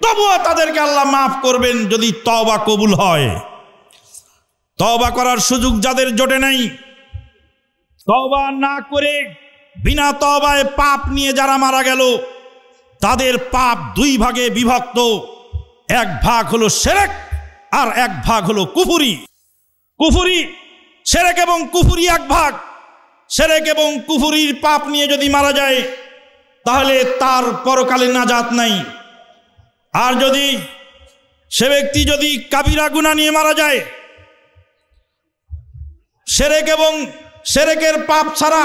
তবুও তাদেরকে আল্লাহ মাফ করবেন যদি তবা কবুল হয় তবা করার সুযোগ যাদের জোটে নেই তবা না করে বিনা তবায় পাপ নিয়ে যারা মারা গেল তাদের পাপ দুই ভাগে বিভক্ত এক ভাগ হলো সেরেক আর এক ভাগ হলো কুফুরি কুফুরি সেরেক এবং কুফুরি এক ভাগ সেরেক এবং কুফুরির পাপ নিয়ে যদি মারা যায় তাহলে তার পরকালে নাজাত নাই আর যদি সে ব্যক্তি যদি কাবিরা গুণা নিয়ে মারা যায় সেরেক এবং সেরেকের পাপ ছাড়া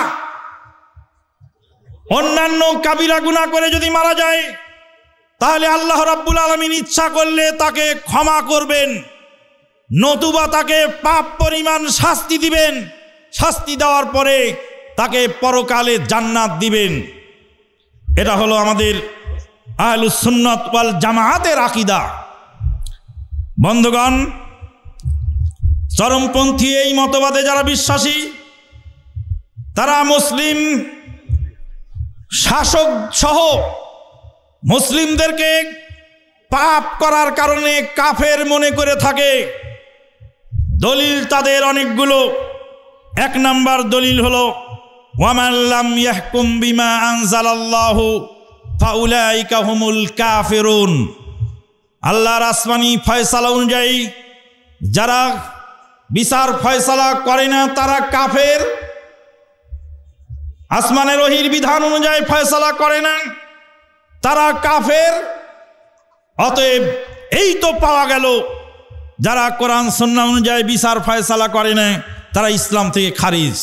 অন্যান্য কাবিরা গুণা করে যদি মারা যায় তাহলে আল্লাহ রাব্বুল আলমিন ইচ্ছা করলে তাকে ক্ষমা করবেন নতুবা তাকে পাপ পরিমাণ শাস্তি দিবেন শাস্তি দেওয়ার পরে তাকে পরকালে জান্নাত দিবেন এটা হলো আমাদের আহলুসন্নত ওয়াল জামায়াতের আকিদা বন্ধুগণ চরমপন্থী এই মতবাদে যারা বিশ্বাসী তারা মুসলিম শাসক সহ মুসলিমদেরকে পাপ করার কারণে কাফের মনে করে থাকে দলিল তাদের অনেকগুলো এক নাম্বার দলিল হলো ওয়ামাল্লাম ইয়াহকুম বিমা আনজালাল্লাহু ফাউলাইকা হুমুল কাফিরুন আল্লাহর আসমানি ফয়সালা অনুযায়ী যারা বিচার ফয়সালা করে না তারা কাফের আসমানের রহির বিধান অনুযায়ী ফয়সালা করে না তারা কাফের অতএব এই তো পাওয়া গেল যারা কোরআন সন্না অনুযায়ী বিচার ফয়সালা করে না তারা ইসলাম থেকে খারিজ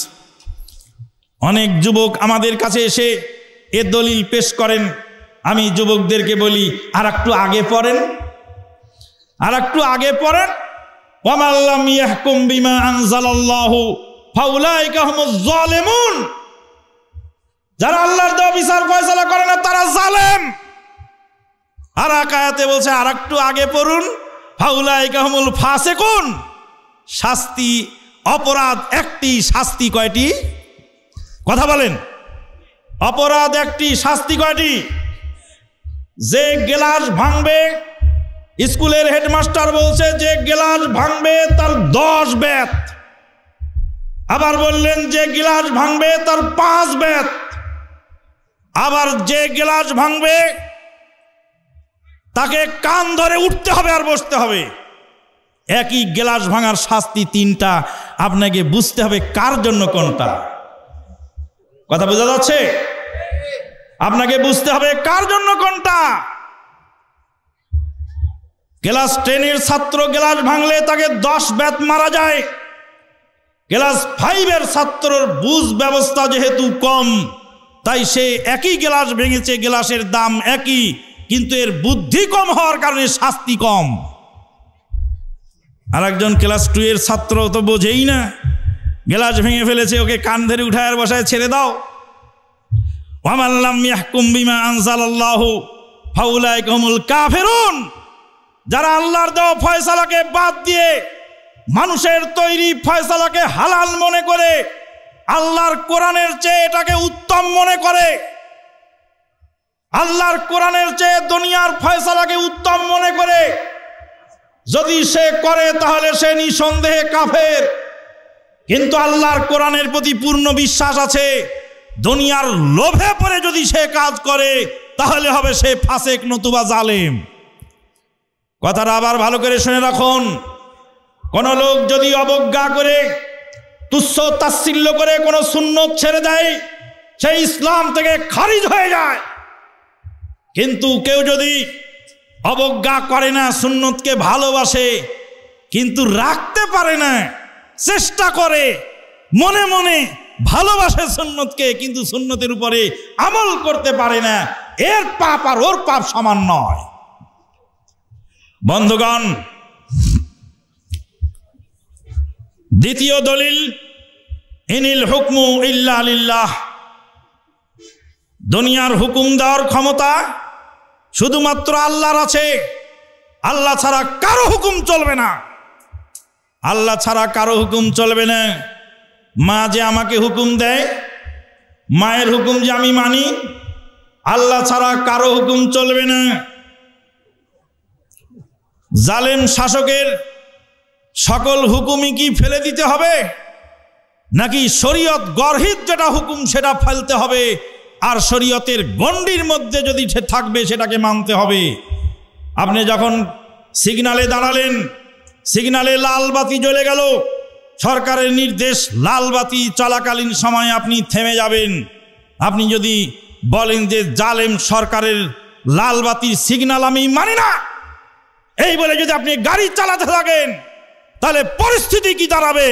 অনেক যুবক আমাদের কাছে এসে এ দলিল পেশ করেন আমি যুবকদেরকে বলি আর একটু আগে পড়েন আর একটু আগে পড়েন যারা আল্লাহর বিচার করে না তারা জালেম আর বলছে আগে পড়ুন শাস্তি অপরাধ একটি শাস্তি কয়টি কথা বলেন অপরাধ একটি শাস্তি কয়টি যে গেলাস ভাঙবে স্কুলের হেডমাস্টার বলছে যে গেলাস ভাঙবে তার দশ ব্যাত আবার বললেন যে গিলাস ভাঙবে তার পাঁচ ব্যাত আবার যে গিলাস ভাঙবে তাকে কান ধরে উঠতে হবে আর বসতে হবে একই গেলাস ভাঙার শাস্তি তিনটা আপনাকে বুঝতে হবে কার জন্য কোনটা কথা বোঝা যাচ্ছে আপনাকে বুঝতে হবে কার জন্য কোনটা ক্লাস টেনের ছাত্র গ্লাস ভাঙলে তাকে দশ ব্যাত মারা যায় ক্লাস ফাইভের ছাত্রর বুঝ ব্যবস্থা যেহেতু কম তাই সে একই গ্লাস ভেঙেছে গ্লাসের দাম একই কিন্তু এর বুদ্ধি কম হওয়ার কারণে শাস্তি কম আর একজন ক্লাস টু এর ছাত্র তো বোঝেই না গ্লাস ভেঙে ফেলেছে ওকে কান ধরে উঠায় আর বসায় ছেড়ে দাও ওয়ামাল্লাম ইয়াহকুম বিমা আনসালাল্লাহু ফাউলাইকুমুল কাফেরুন যারা আল্লাহর দেওয়া ফয়সালাকে বাদ দিয়ে মানুষের তৈরি ফয়সালাকে হালাল মনে করে আল্লাহর কোরআনের চেয়ে এটাকে উত্তম মনে করে আল্লাহর কোরআনের চেয়ে দুনিয়ার ফয়সালাকে উত্তম মনে করে যদি সে করে তাহলে সে নিঃসন্দেহে কাফের কিন্তু আল্লাহর কোরআনের প্রতি পূর্ণ বিশ্বাস আছে দুনিয়ার লোভে পড়ে যদি সে কাজ করে তাহলে হবে সে ফাসেক নতুবা জালেম কথাটা আবার ভালো করে শুনে রাখুন কোনো লোক যদি অবজ্ঞা করে তুচ্ছ তাচ্ছিল্য করে কোনো শূন্য ছেড়ে দেয় সেই ইসলাম থেকে খারিজ হয়ে যায় কিন্তু কেউ যদি অবজ্ঞা করে না সুন্নতকে ভালোবাসে কিন্তু রাখতে পারে না চেষ্টা করে মনে মনে ভালোবাসে সুন্নতকে কিন্তু সুন্নতের উপরে আমল করতে পারে না এর পাপ আর ওর পাপ সমান নয় বন্ধুগণ দ্বিতীয় দলিল ইনিল হুকমু ইল্লা লিল্লাহ দুনিয়ার হুকুম দেওয়ার ক্ষমতা শুধুমাত্র আল্লাহর আছে আল্লাহ ছাড়া কারো হুকুম চলবে না আল্লাহ ছাড়া কারো হুকুম চলবে না মা যে আমাকে হুকুম দেয় মায়ের হুকুম যে আমি মানি আল্লাহ ছাড়া কারো হুকুম চলবে না জালেম শাসকের সকল হুকুমই কি ফেলে দিতে হবে নাকি শরীয়ত গর্হিত যেটা হুকুম সেটা ফেলতে হবে আর শরীয়তের গণ্ডির মধ্যে যদি সে থাকবে সেটাকে মানতে হবে আপনি যখন সিগনালে দাঁড়ালেন সিগনালে লাল বাতি জ্বলে গেল সরকারের নির্দেশ লাল বাতি চলাকালীন সময়ে আপনি থেমে যাবেন আপনি যদি বলেন যে জালেম সরকারের লাল বাতির সিগনাল আমি মানি না এই বলে যদি আপনি গাড়ি চালাতে থাকেন তাহলে পরিস্থিতি কি দাঁড়াবে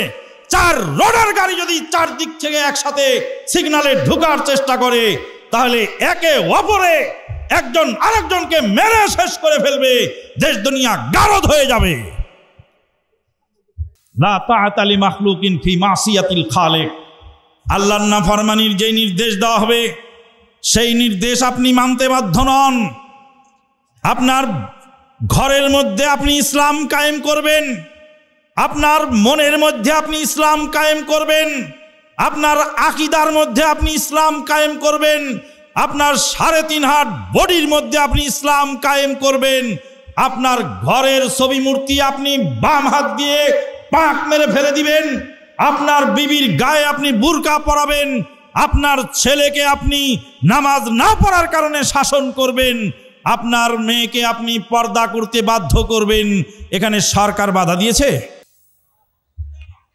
চার রোডার গাড়ি যদি চারদিক থেকে একসাথে সিগনালে ঢোকার চেষ্টা করে তাহলে একে অপরে একজন আরেকজনকে মেরে শেষ করে ফেলবে দেশ দুনিয়া গারদ হয়ে যাবে লা তাহাতালি মাখলুকিন ফি মাসিয়াতিল খালেক আল্লাহর না ফরমানির যে নির্দেশ দেওয়া হবে সেই নির্দেশ আপনি মানতে বাধ্য নন আপনার ঘরের মধ্যে আপনি ইসলাম কায়েম করবেন আপনার মনের মধ্যে আপনি ইসলাম কায়েম করবেন আপনার আকিদার মধ্যে আপনি ইসলাম কায়েম করবেন আপনার সাড়ে তিন হাট বডির মধ্যে আপনি ইসলাম কায়েম করবেন আপনার ঘরের ছবি মূর্তি আপনি বাম হাত দিয়ে পাক মেরে ফেলে দিবেন আপনার বিবির গায়ে আপনি বুরকা পরাবেন আপনার ছেলেকে আপনি নামাজ না পড়ার কারণে শাসন করবেন আপনার মেয়েকে আপনি পর্দা করতে বাধ্য করবেন এখানে সরকার বাধা দিয়েছে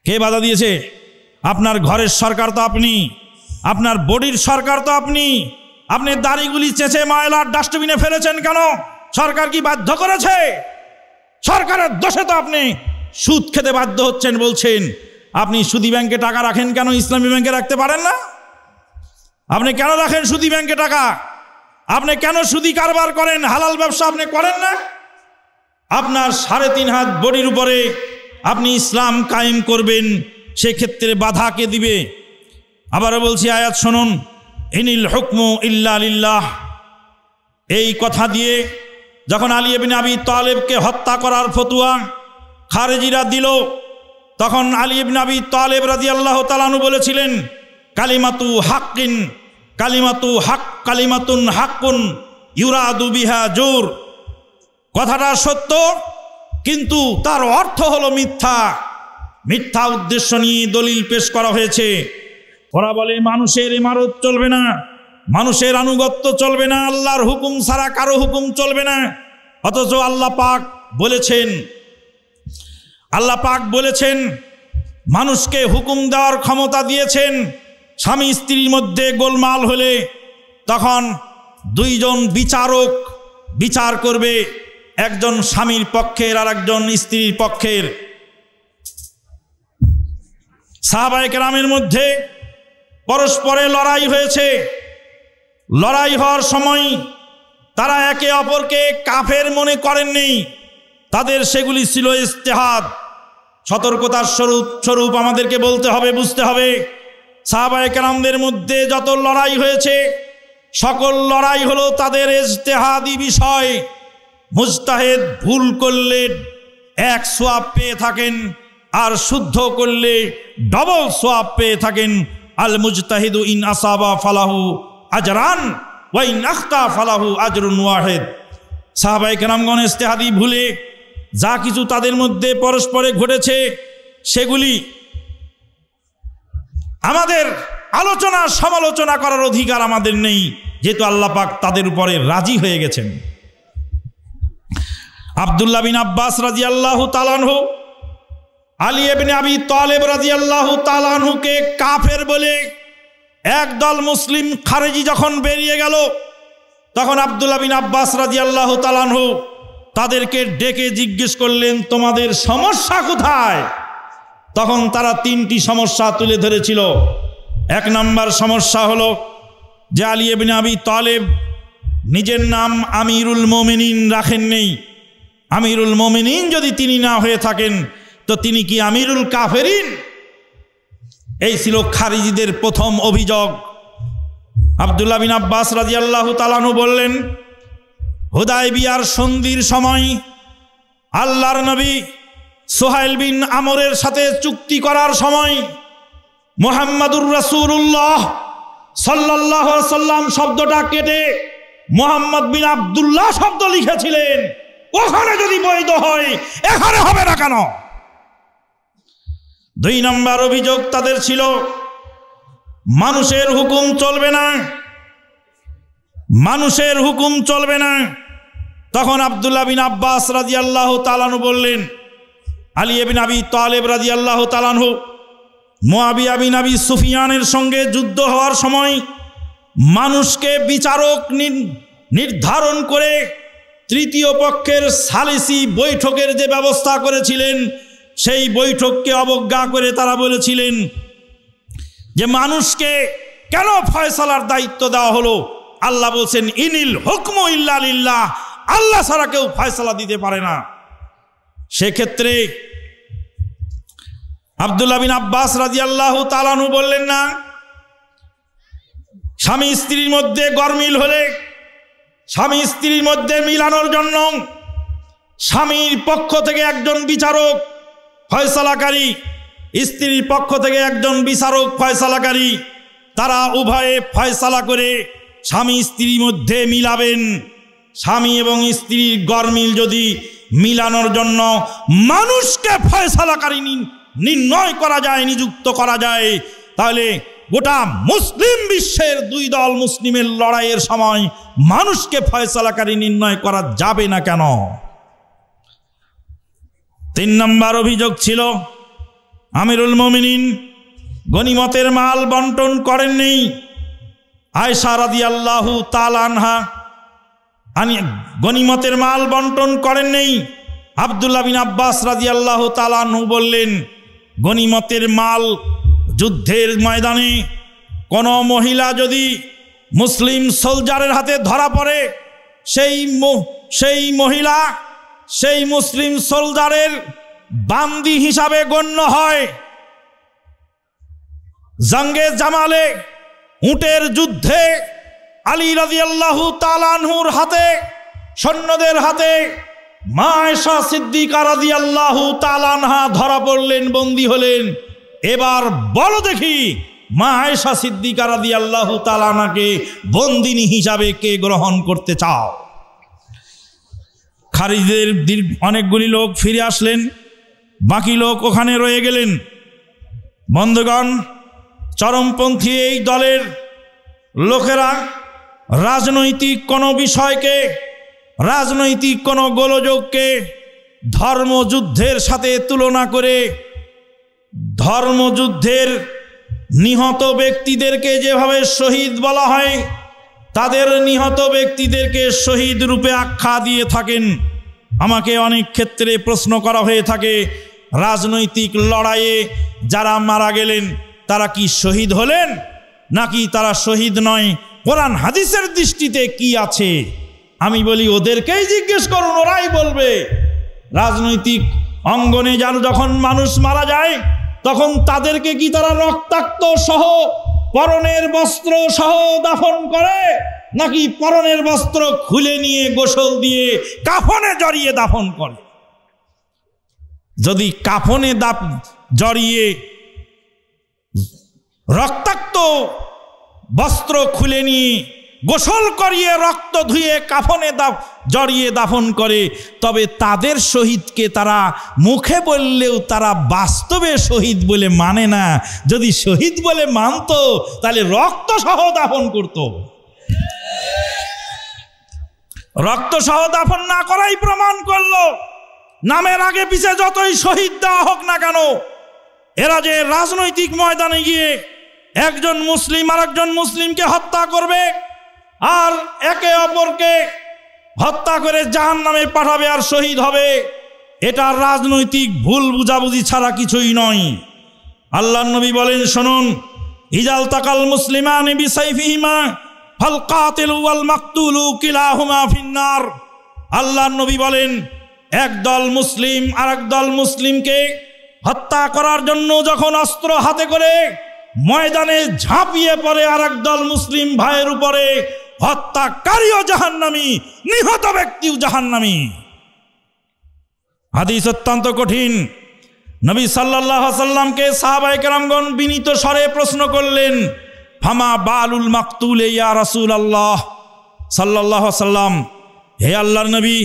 কে বাধা দিয়েছে আপনার ঘরের সরকার তো আপনি আপনার বডির সরকার তো আপনি আপনি দাড়িগুলি চেঁচে ময়লার ডাস্টবিনে ফেলেছেন কেন সরকার কি বাধ্য করেছে সরকারের দোষে তো আপনি সুদ খেতে বাধ্য হচ্ছেন বলছেন আপনি সুদী ব্যাংকে টাকা রাখেন কেন ইসলামী ব্যাংকে রাখতে পারেন না আপনি কেন রাখেন সুদী ব্যাংকে টাকা আপনি কেন সুদী কারবার করেন হালাল ব্যবসা আপনি করেন না আপনার সাড়ে তিন হাত বড়ির উপরে আপনি ইসলাম কায়েম করবেন সেক্ষেত্রে বাধাকে দিবে আবারও বলছি আয়াত শুনুন ইনিল হুকমু ইল্লাহ এই কথা দিয়ে যখন আলী আবিন আবি তালেবকে হত্যা করার ফতুয়া খারেজিরা দিল তখন আলী ইবনাবি তালেব রাজি আল্লাহ তালানু বলেছিলেন কালিমাতু হাক্কিন কালিমাতু হাক কালিমাতুন হাক্কুন ইউরা দুবিহা জোর কথাটা সত্য কিন্তু তার অর্থ হলো মিথ্যা মিথ্যা উদ্দেশ্য নিয়ে দলিল পেশ করা হয়েছে ওরা বলে মানুষের ইমারত চলবে না মানুষের আনুগত্য চলবে না আল্লাহর হুকুম ছাড়া কারো হুকুম চলবে না অথচ আল্লাহ পাক বলেছেন আল্লাহ পাক বলেছেন মানুষকে হুকুম দেওয়ার ক্ষমতা দিয়েছেন স্বামী স্ত্রীর মধ্যে গোলমাল হলে তখন দুইজন বিচারক বিচার করবে একজন স্বামীর পক্ষের আর একজন স্ত্রীর পক্ষের সাহাবায়ক রামের মধ্যে পরস্পরে লড়াই হয়েছে লড়াই হওয়ার সময় তারা একে অপরকে কাফের মনে করেননি তাদের সেগুলি ছিল ইস্তেহাদ সতর্কতার স্বরূপ স্বরূপ আমাদেরকে বলতে হবে বুঝতে হবে সাহাবায় কালামদের মধ্যে যত লড়াই হয়েছে সকল লড়াই হলো তাদের ইজতেহাদি বিষয় মুস্তাহেদ ভুল করলে এক সোয়াব পেয়ে থাকেন আর শুদ্ধ করলে ডবল সোয়াব পেয়ে থাকেন আল মুজতাহিদ ইন আসাবা ফালাহু আজরান ওয়াইন আখতা ফালাহু আজরুন ওয়াহেদ সাহাবাই কেরামগণ ইস্তেহাদি ভুলে যা কিছু তাদের মধ্যে পরস্পরে ঘটেছে সেগুলি আমাদের আলোচনা সমালোচনা করার অধিকার আমাদের নেই যেহেতু আল্লাহ পাক তাদের উপরে রাজি হয়ে গেছেন আবদুল্লা বিন আব্বাস রাজি আল্লাহ তালানহ আলী এবিন আবি তালেব রাজি আল্লাহ তালানহুকে কাফের বলে একদল মুসলিম খারেজি যখন বেরিয়ে গেল তখন আবদুল্লা বিন আব্বাস রাজি আল্লাহ তালানহু তাদেরকে ডেকে জিজ্ঞেস করলেন তোমাদের সমস্যা কোথায় তখন তারা তিনটি সমস্যা তুলে ধরেছিল এক নম্বর সমস্যা হল যে আলী আবি তালেব নিজের নাম আমিরুল মোমিনিন রাখেন নেই আমিরুল মোমিনিন যদি তিনি না হয়ে থাকেন তো তিনি কি আমিরুল কাফেরিন এই ছিল খারিজিদের প্রথম অভিযোগ আবদুল্লাহ বিন আব্বাস রাজিয়াল্লাহ তালানু বললেন হুদায় বিয়ার সন্ধির সময় আল্লাহর নবী সোহাইল বিন আমরের সাথে চুক্তি করার সময় মোহাম্মদুর রসুল্লাহ সাল্লাহ সাল্লাম শব্দটা কেটে মোহাম্মদ বিন আবদুল্লাহ শব্দ লিখেছিলেন ওখানে যদি বৈধ হয় এখানে হবে না কেন দুই নম্বর অভিযোগ তাদের ছিল মানুষের হুকুম চলবে না মানুষের হুকুম চলবে না তখন আবদুল্লা বিন আব্বাস রাজি আল্লাহ তালানু বললেন আলী এবিন আবি তালেব রাজি আল্লাহ তালানহু মোয়াবিয়া বিন আবি সুফিয়ানের সঙ্গে যুদ্ধ হওয়ার সময় মানুষকে বিচারক নির্ধারণ করে তৃতীয় পক্ষের সালিসি বৈঠকের যে ব্যবস্থা করেছিলেন সেই বৈঠককে অবজ্ঞা করে তারা বলেছিলেন যে মানুষকে কেন ফয়সলার দায়িত্ব দেওয়া হলো আল্লাহ বলছেন ইনিল হুকম ইল্লাহ আল্লাহ ছাড়া কেউ ফয়সলা দিতে পারে না সেক্ষেত্রে আবদুল্লাহ বিন আব্বাস রাজি আল্লাহ তালানু বললেন না স্বামী স্ত্রীর মধ্যে গরমিল হলে স্বামী স্ত্রীর মধ্যে মিলানোর জন্য স্বামীর পক্ষ থেকে একজন বিচারক ফয়সালাকারী স্ত্রীর পক্ষ থেকে একজন বিচারক ফয়সালাকারী তারা উভয়ে ফয়সালা করে স্বামী স্ত্রীর মধ্যে মিলাবেন স্বামী এবং স্ত্রীর গরমিল যদি মিলানোর জন্য মানুষকে ফয়সালাকারী নির্ণয় করা যায় নিযুক্ত করা যায় তাহলে গোটা মুসলিম বিশ্বের দুই দল মুসলিমের লড়াইয়ের সময় মানুষকে ফয়সালাকারী নির্ণয় করা যাবে না কেন তিন নম্বর অভিযোগ ছিল আমিরুল মমিনিন গনিমতের মাল বন্টন করেননি আয়সা রাদি আল্লাহু আনহা আনি গনিমতের মাল বন্টন করেন নেই আবদুল্লা বিন আব্বাস রাজি আল্লাহ তালানহু বললেন গনিমতের মাল যুদ্ধের ময়দানে কোনো মহিলা যদি মুসলিম সোলজারের হাতে ধরা পড়ে সেই সেই মহিলা সেই মুসলিম সোলজারের বান্দি হিসাবে গণ্য হয় জঙ্গে জামালে উটের যুদ্ধে আলী রাজিয়াল্লাহু তালানহুর হাতে সৈন্যদের হাতে মায়েশা এসা সিদ্দিকা রাজিয়াল্লাহু তালানহা ধরা পড়লেন বন্দি হলেন এবার বলো দেখি মায়েশা সিদ্দিকা রাদি আল্লাহ তালানাকে বন্দিনী হিসাবে কে গ্রহণ করতে চাও খারিজদের অনেকগুলি লোক ফিরে আসলেন বাকি লোক ওখানে রয়ে গেলেন বন্ধুগণ চরমপন্থী এই দলের লোকেরা রাজনৈতিক কোনো বিষয়কে রাজনৈতিক কোনো গোলযোগকে ধর্মযুদ্ধের সাথে তুলনা করে ধর্মযুদ্ধের নিহত ব্যক্তিদেরকে যেভাবে শহীদ বলা হয় তাদের নিহত ব্যক্তিদেরকে শহীদ রূপে আখ্যা দিয়ে থাকেন আমাকে অনেক ক্ষেত্রে প্রশ্ন করা হয়ে থাকে রাজনৈতিক লড়াইয়ে যারা মারা গেলেন তারা কি শহীদ হলেন নাকি তারা শহীদ নয় কোরআন হাদিসের দৃষ্টিতে কি আছে আমি বলি ওদেরকেই জিজ্ঞেস করুন ওরাই বলবে রাজনৈতিক অঙ্গনে যেন যখন মানুষ মারা যায় তখন তাদেরকে কি তারা রক্তাক্ত সহ পরনের বস্ত্র সহ দাফন করে নাকি পরনের বস্ত্র খুলে নিয়ে গোসল দিয়ে কাফনে জড়িয়ে দাফন করে যদি কাফনে দাপ জড়িয়ে রক্তাক্ত বস্ত্র খুলে নিয়ে গোসল করিয়ে রক্ত ধুয়ে কাফনে দা জড়িয়ে দাফন করে তবে তাদের শহীদকে তারা মুখে বললেও তারা বাস্তবে শহীদ বলে মানে না যদি শহীদ বলে মানত তাহলে রক্ত সহ দাফন করত রক্ত সহ দাফন না করাই প্রমাণ করল নামের আগে পিছিয়ে যতই শহীদ দেওয়া হোক না কেন এরা যে রাজনৈতিক ময়দানে গিয়ে একজন মুসলিম আর একজন মুসলিমকে হত্যা করবে আর একে অপরকে হত্যা করে জাহান নামে পাঠাবে আর শহীদ হবে এটা রাজনৈতিক ভুল বুঝাবুঝি ছাড়া কিছুই নয় আল্লাহ নবী বলেন শুনুন ইজাল তাকাল মুসলিমান ফিন্নার আল্লাহ নবী বলেন একদল মুসলিম আর দল মুসলিমকে হত্যা করার জন্য যখন অস্ত্র হাতে করে ময়দানে ঝাঁপিয়ে পড়ে আর দল মুসলিম ভাইয়ের উপরে হত্যাকারীও নামি নিহত ব্যক্তিও নামি হাদিস অত্যন্ত কঠিন নবী সাল্লাহ সাল্লামকে সাহাবাইকারামগণ বিনীত স্বরে প্রশ্ন করলেন ফামা বালুল মাকতুল ইয়া রাসুল আল্লাহ সাল্লাহ সাল্লাম হে আল্লাহর নবী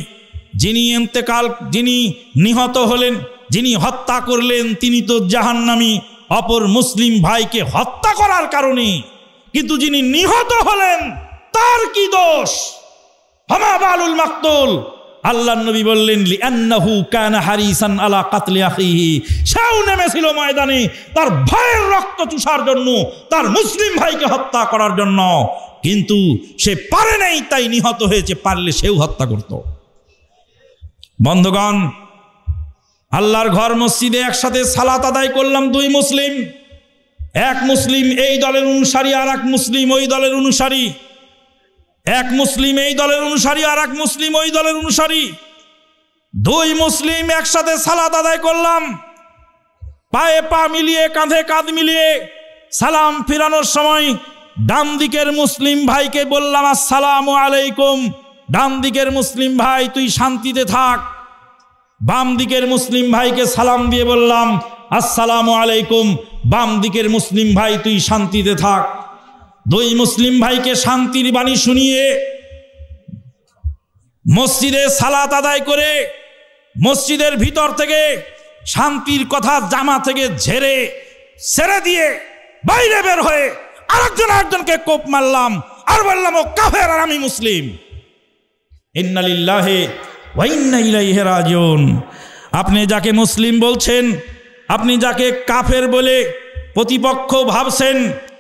যিনি এতেকাল যিনি নিহত হলেন যিনি হত্যা করলেন তিনি তো জাহান্নামী অপর মুসলিম ভাইকে হত্যা করার কারণে কিন্তু যিনি নিহত হলেন তার কি দোষ হামা বালুল মাকতুল আল্লাহ নবী বললেন লিআন্নাহু কানা হারিসান আলা কাতলি সেও নেমেছিল ময়দানে তার ভয়ের রক্ত চুষার জন্য তার মুসলিম ভাইকে হত্যা করার জন্য কিন্তু সে পারে নাই তাই নিহত হয়েছে পারলে সেও হত্যা করত বন্ধগণ আল্লাহর ঘর মসজিদে একসাথে সালাত আদায় করলাম দুই মুসলিম এক মুসলিম এই দলের অনুসারী আর এক মুসলিম ওই দলের অনুসারী এক মুসলিম এই দলের অনুসারী আর এক মুসলিম ওই দলের অনুসারী দুই মুসলিম একসাথে সালাত আদায় করলাম পায়ে পা মিলিয়ে কাঁধে কাঁধ মিলিয়ে সালাম ফিরানোর সময় ডান দিকের মুসলিম ভাইকে বললাম আসসালাম আলাইকুম ডান দিকের মুসলিম ভাই তুই শান্তিতে থাক বাম দিকের মুসলিম ভাইকে সালাম দিয়ে বললাম আসসালাম আলাইকুম বাম দিকের মুসলিম ভাই তুই শান্তিতে থাক দুই মুসলিম ভাইকে শান্তির বাণী শুনিয়ে মসজিদে সালাত আদায় করে মসজিদের ভিতর থেকে শান্তির কথা জামা থেকে ঝেড়ে ছেড়ে দিয়ে বাইরে বের হয়ে আরেকজন আরেকজনকে কোপ মারলাম আর বললাম ও কাফের আর আমি মুসলিম ইন্নালিল্লাহে ওয়াইন্না আপনি যাকে মুসলিম বলছেন আপনি যাকে কাফের বলে প্রতিপক্ষ ভাবছেন